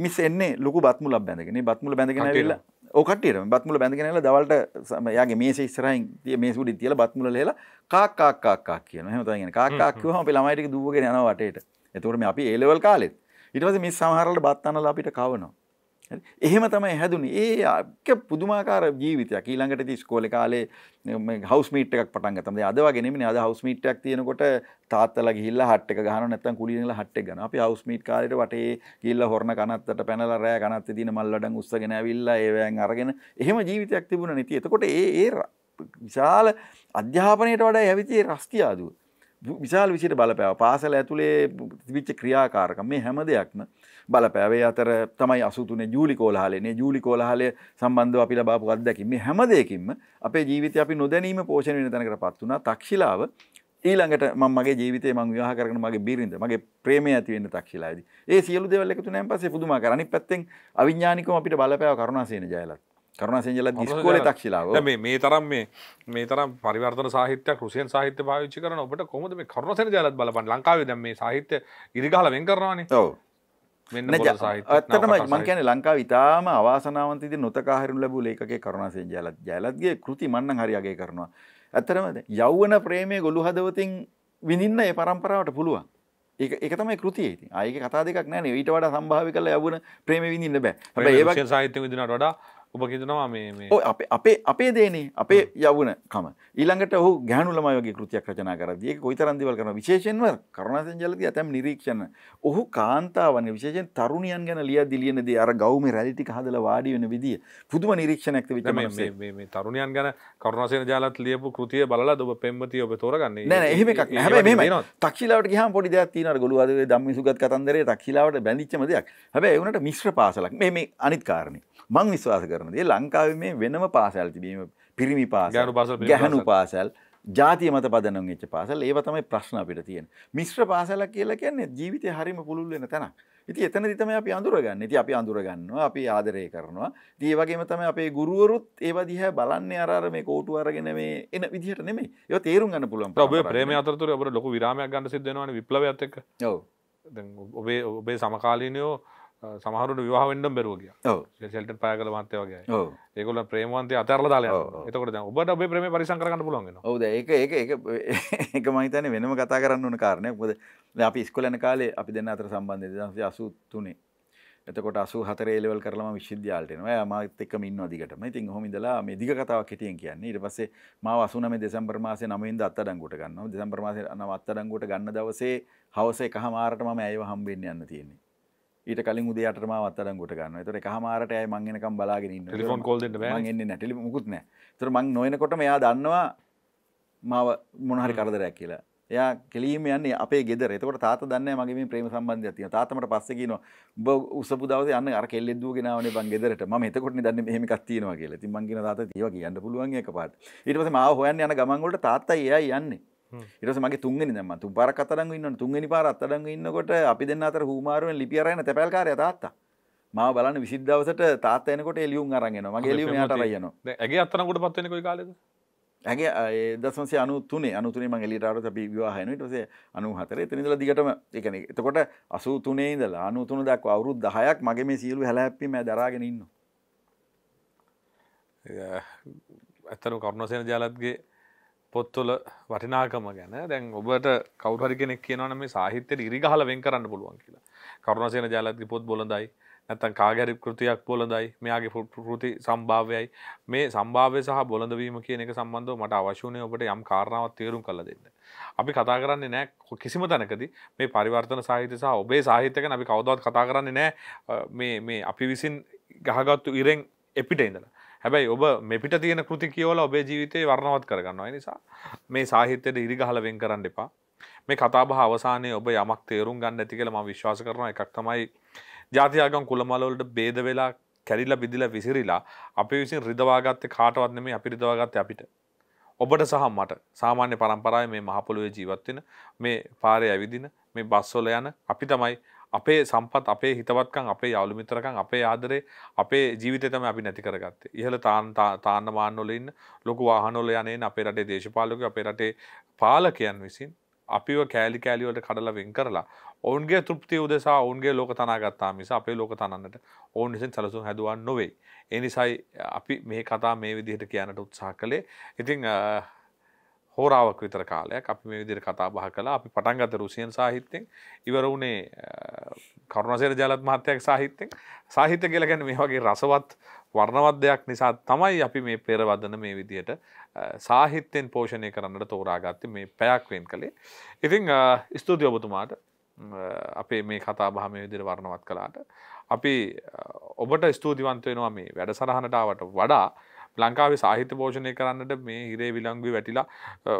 මිස් එන්නේ ලොකු බත්මුලක් බැඳගෙන. මේ බත්මුල බැඳගෙන ඇවිල්ලා ඕකටම බත්මුල බැඳගෙනල දවල්ට සමයාගේ මේ ඉස්සරහින් තිය මේ සුඩි තියල බත්මුල හෙලා කාක්කාක්කාක් කියන හමතගෙන කාක්කාක්කවම අපි ළමයිටක දුවගෙන යනවටට එතුරම අපි ඒලවල් කාලෙත් ඉටවස මේ සමහරලට බත්තන්නල අපිට කවනවා එහෙම තමයි හැදුනේ. ඒ එක පුදුමාකාර ජීවිතයක්. ඊළඟට ඉතින් ඉස්කෝලේ කාලේ හවුස් මීට් එකක් පටන් ගත්තා. දැන් අද වගේ නෙමෙයි. අද හවුස් මීට් එකක් තියෙනකොට තාත්තලා ගිහිල්ලා හට් එක ගහනවා නැත්නම් කුලියෙන් ගිහිල්ලා හට් එක ගන්නවා. අපි හවුස් මීට් කාලේට වටේ ගිහිල්ලා හොරණ කනත්තට පැනලා රෑ කනත්තේ තියෙන මල් වඩන් උස්සගෙන ඇවිල්ලා ඒවෑන් අරගෙන එහෙම ජීවිතයක් තිබුණා නේ. එතකොට ඒ ඒ විශාල අධ්‍යාපනයට වඩා ඇවිතේ රස්තිය ආදුව. විශාල විසිට බලපෑව. පාසල ඇතුලේ තිබිච්ච ක්‍රියාකාරකම් මේ හැම දෙයක්ම බලපෑවේ අතර තමයි අසුතුන ජූලි කෝලහලනේ ජූලි කෝලහලය සම්බන්ධව අපි ලබාපු අත්දැකීම් මේ හැම දෙයකින්ම අපේ ජීවිතය අපි නොදැනීම පෝෂණය වෙන තැනකට පත් වුණා තක්ෂිලාව ඊළඟට මම මගේ ජීවිතේ මම විවාහ කරගෙන මගේ බිරිඳ මගේ ප්‍රේමය ඇති වෙන්න තක්ෂිලාවේදී ඒ සියලු දේවල් එකතු වුණාන් පස්සේ පුදුමාකාර අනිත් පැත්තෙන් අවිඥානිකව අපිට බලපෑව කරුණාසේන ජයලත් කරුණාසේනජල දිස්කෝලේ තක්ෂිලාව මේ මේ තරම් මේ මේ තරම් පරිවර්තන සාහිත්‍යයක් රුසියන් සාහිත්‍ය පාවිච්චි කරන ඔබට කොහොමද මේ කරුණාසේන ජයලත් බලපන්න ලංකාවේ දැන් මේ සාහිත්‍ය ඉරිගහලා වෙන් කරනවානේ ඔව් ඇත්තටම මංකැන ලංකා විතාම අවාසනාවන්තිද නොතකාහරුන් ලැබූ ලේකගේ කරුණසේ ජයලත් ජයලත්ගේ කෘති මන්න හරිගේ කරනවා. ඇත්තරමද යව්වන ප්‍රේමය ගොළු හදවතින් විඳින්න ඒ පරම්පරාවට පුළුවන්. ඒ තමයි කෘතිය ති අයක කතා දෙක් නෑ ඊට වඩා සම්භාවි කල යවන ප්‍රේම විඳන්න බෑ ඒ සාහිත්‍ය විදිනට වඩා උපකිතුනවා මේ අපේ අපේ දේනේ අපේ යවන කම ඊළඟට හු ගෑනුලමයගේ කෘතියක් රචනා කරදිය කොයි තරන්දිවල් කරන විශේෂෙන්ව කරුණාසෙන් ජලති ඇතැම් නිරීක්ෂණ ඔහු කාන්තාවන විශේෂෙන් තරුණියන් ගැන ලිය දිලියනද අර ගෞම රැලිටි හදල වාඩි වෙන විදිිය පුදුම නිරීක්ෂණයක් විට තරුණයන් ගැන කරුණසෙන ජාලත් ලියපු කෘතිය බල ඔබ පෙම්මති ඔබ තෝරගන්න නෑ එහෙම එකක් හැ තක්ෂිලාවට හ පොඩි දයක්තින ගොලුවද දම්මිසුගත් කතන්දරේ තක්ෂිලාවට බැඳිච්චමදයක් හැබැ එවනට මිශ්‍ර පාසලක් මේ අනිත් කාරණය මං විශ්වාස කරනදේ ලංකාව මේ වෙනම පාසැල් තිබීම පිරිමි පාසල් ගැහනු පාසැල් ජාතිය මත පදනම් වෙච්ච පාසල් ඒව තමයි ප්‍රශ්න අපිට තියෙන මිශ්‍ර පාසලක් කියලා කියන්නේ ජීවිතය හරිම පුළුල් වෙන තැනක් ඉති එතන තම අපි අඳුරගන්න ති අපි අඳුරගන්නවා අපි ආදරය කරනවා දී වගේම තම අපේ ගුරුවරුත් ඒව දිහ බලන්න අරම මේ කෝටු අරගෙන මේ එන විදිහට නෙම ය තේරුම් ගන්න පුළුවන් ඔබ ප්‍රේම අතරතුර ඔබට ලොක විරාමයක් ගන්න සිදනවා විප්ලවත්තක ඔබේ ඔබේ සමකාලීනයෝ සමහරුට විවාහෙන්ඩම් බැරුවගිය ෙල්ට පෑගල මත්තය වගේ ඒකොල ප්‍රේමන්තය අතරල දාල එතකට ඔබට ඔබ ප්‍රම පරිසංකරන්න පුලන්ගෙන ඔද ඒක ඒ එක මහිතන වෙනම කතා කරන්න වන කාරණය පොද අපි ස්කොලන කාලේ අපි දෙන්න අතර සම්බන්ධය දන්සේ අසුත්තුනේ එතකොට අසු හතරේලවල් කරලම විශ්ද්‍යාලටනවා මාත එක්ක මින් අදිකටම ඉතින් හොමිදලා මේ දිග කතාව කෙටියෙන් කියන්නේ ඊට පස්සේ මාව අසුනම දෙසම්බර් මාසේ නමින්ද අත්තඩංගුට ගන්නවා දෙසම්බර් මාසේ නව අත්තඩංගුට ගන්න දවසේ හවස එකහමාරට මම ඇයව හම්බෙන්න යන්න තියෙන්නේ ඊට කලින් උදේ අටම අත්තරම් ගොට ගන්න තොට හමාරට අය මංගෙනකම් බලාගෙනන්න ටෙලිෆෝන් කොල්ට එන්න ටෙලි මුකුත්න තර මං නොයනකොට මෙයා දන්නවා මාව මොනහරි කරදරයක් කියලා එයා කෙලීම යන්නේ අපේ ගෙදර එතකට තාත දන්න මගේ ප්‍රේම සම්බන්ධ තිය තාතමට පස්සකින බ උසපුදාව යන්න අර කෙල්ලෙදූගෙනාවන බං ගෙදරට ම එතකොට දන්න මෙහමි කත්තියනවා කියලා ති මංගෙන තාත ඒව කියන්න පුළුවන් එක පාට ඉටස මාව හොයන්න යන ගමන්ගොට තාත්තයි එයා යන්නේ ඉරස මගේ තුන්ගෙන දම තුන් පර කතරග ඉන්න තුන්ගනි පාර අත්තඩග ඉන්නකොට අපි දෙන්න අතර හූමාරුවෙන් ලිපියරන තැල්කාරය තාත්තා මා බලන්න විසිද්ධවසට තාත්තයනකොට එලියුම් අරගෙන මගේ එලියුම් යට රයන ඇගේ අත්තනකොට පත්වනක කාලෙද ඇගේ දසන්සේ අනු තුනේ අනුතුනේ මං එලිටාරත අපි විවාහයනට සේ අනු හතර එතනිදල දිගටම එකන එතකොට අසු තුනේ දල අනුතුන දක් අවුරු දහයක් මගේ මේ සියලු හැලැප්පීම දරාගෙන ඉන්න ඇත්තනු කරුණසෙන ජාලත්ගේ පොත්තුල වටිනාකම ගැන දැන් ඔබට කවුරහරි කෙනෙක් කියනවන මේ සාහිත්‍යයට ඉරිගහල වෙන් කරන්න පුළුවන් කියලා. කරුණාසේන ජාලත්ගේ පොත් බොළඳයි නැත්තම් කාගැරි කෘතියක් බොළඳයි මෙයාගේ කෘති සම්භාව්‍යයි මේ සම්භාව්‍ය සහ බොළඳවීම කියන එක සම්බන්ධව මට අවශ්‍ය වුණේ ඔබට යම් කාරණාවක් තේරුම් කරලා දෙන්න. අපි කතා කරන්නේ නැහැ කිසිම තැනකදී මේ පරිවර්තන සාහිත්‍ය සහ ඔබේ සාහිත්‍ය ගැන අපි කවදාවත් කතා කරන්නේ නැහැ මේ මේ අපි විසින් ගහගත්තු ඉරෙන් එපිට ඉඳලා. හැබැයි ඔබ මෙපිට තියෙන කෘති කියවල ඔබේ ජීවිතය වර්ණවත් කරගන්නවා නිසා මේ සාහිත්‍යයට ඉරිගහල වෙන් කරන්න එපා මේ කතාබහ අවසානයේ ඔබ යමක් තේරුම් ගන්න ඇති කියලා මම විශ්වාස කරනවා එකක් තමයි ජාතියාගම් කුලමල වලට ભેද වෙලා කැරිලා බිදිලා විසිරිලා අපි විසින් රිදවාගත්තේ කාටවත් නෙමෙයි අපි රිදවාගත්තේ අපිට. ඔබට සහ මට සාමාන්‍ය පරම්පරාවේ මේ මහපොළොවේ ජීවත් වෙන මේ පාරේ ඇවිදින මේ බස්වල යන අපි තමයි අපේ සම්පත් අපේ හිතවත්කම් අපේ යාළු මිත්‍රකම් අපේ ආදරේ අපේ ජීවිතේ තමයි අපි නැති කරගත්තේ. ඉහළ තාන්න තාන්න මාන්නවල ඉන්න ලොකු වාහනවල යන්නේ අපේ රටේ දේශපාලකයෝ අපේ රටේ පාලකයන් විසින් අපිව කෑලි කෑලි වලට කඩලා වෙන් කරලා ඔවුන්ගේ තෘප්තිය උදෙසා ඔවුන්ගේ ලෝක තනා ගත්තා මිස අපේ ලෝක තනන්නට ඔවුන් විසින් සැලසුම් හැදුවා නොවේ. ඒ නිසායි අපි මේ කතා මේ විදිහට කියන්නට උත්සාහ කළේ. ඉතින් හෝරාවක් විතර කාලයක් අපි මේ විදිර කතා බහ කලා අපි පටන්ගත රුසියන් සාහිත්‍යයෙන් ඉවර වුණේ කරුණසේර ජලත් මහත්තයක් සාහිත්‍යෙන් සාහිත්‍ය කියලගැන මේ වගේ රසවත් වර්ණවත් දෙයක් නිසා තමයි අපි මේ පෙරවදන මේ විදියට සාහිත්‍යයෙන් පෝෂණය කරන්නට තෝරාගත්ත මේ පැයක් වෙන් කළේ ඉතිං ස්තුති ඔබතුමාට අපේ මේ කතා බහ මේ විදිර වර්ණවත් කලාට අපි ඔබට ස්තුතිවන්ත වෙනවා මේ වැඩ සරහනටාවට වඩා ලංකාවේ සාහිත්‍ය පෝෂණය කරන්නට මේ හිරේ විලංගුවේ වැටිලා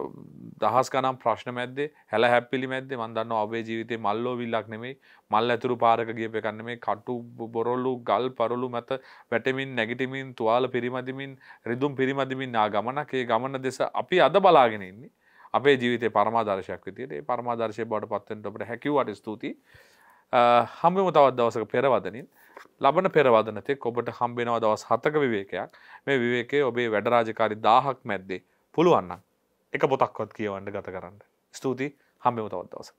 දහස් ගනම් ප්‍රශ්න මැද්දේ හැල හැප්පිලි මැද්දේ මන් දන්නවා ඔබේ ජීවිතේ මල්ලෝ විල්ලක් නෙමෙයි මල් ඇතුරු පාරක ගියප එකක් නෙමෙයි කටු බොරළු ගල් පරළු මත වැටෙමින් නැගිටිමින් තුවාල පිරිමදිමින් රිදුම් පිරිමදිමින් ආ ගමනක් ඒ ගමන දෙස අපි අද බලාගෙන ඉන්නේ අපේ ජීවිතේ පරමාදර්ශයක් විදියට ඒ පරමාදර්ශය බවට පත් වෙන්න ඔබට හැකියාවට ස්තුතියි. හැමෝම තවත් දවසක පෙරවදනින් ලබන පෙරවදනතෙක් ඔබට හම්බෙනවා දවස් හතක විවේකයක් මේ විවේකේ ඔබේ වැඩරාජකාරි දාහක් මැද්දේ පුළුවන්න එක පොතක්කොත් කියවන්න ගත කරන්න. ස්තුතියි හම්බෙම තවත් දවසක.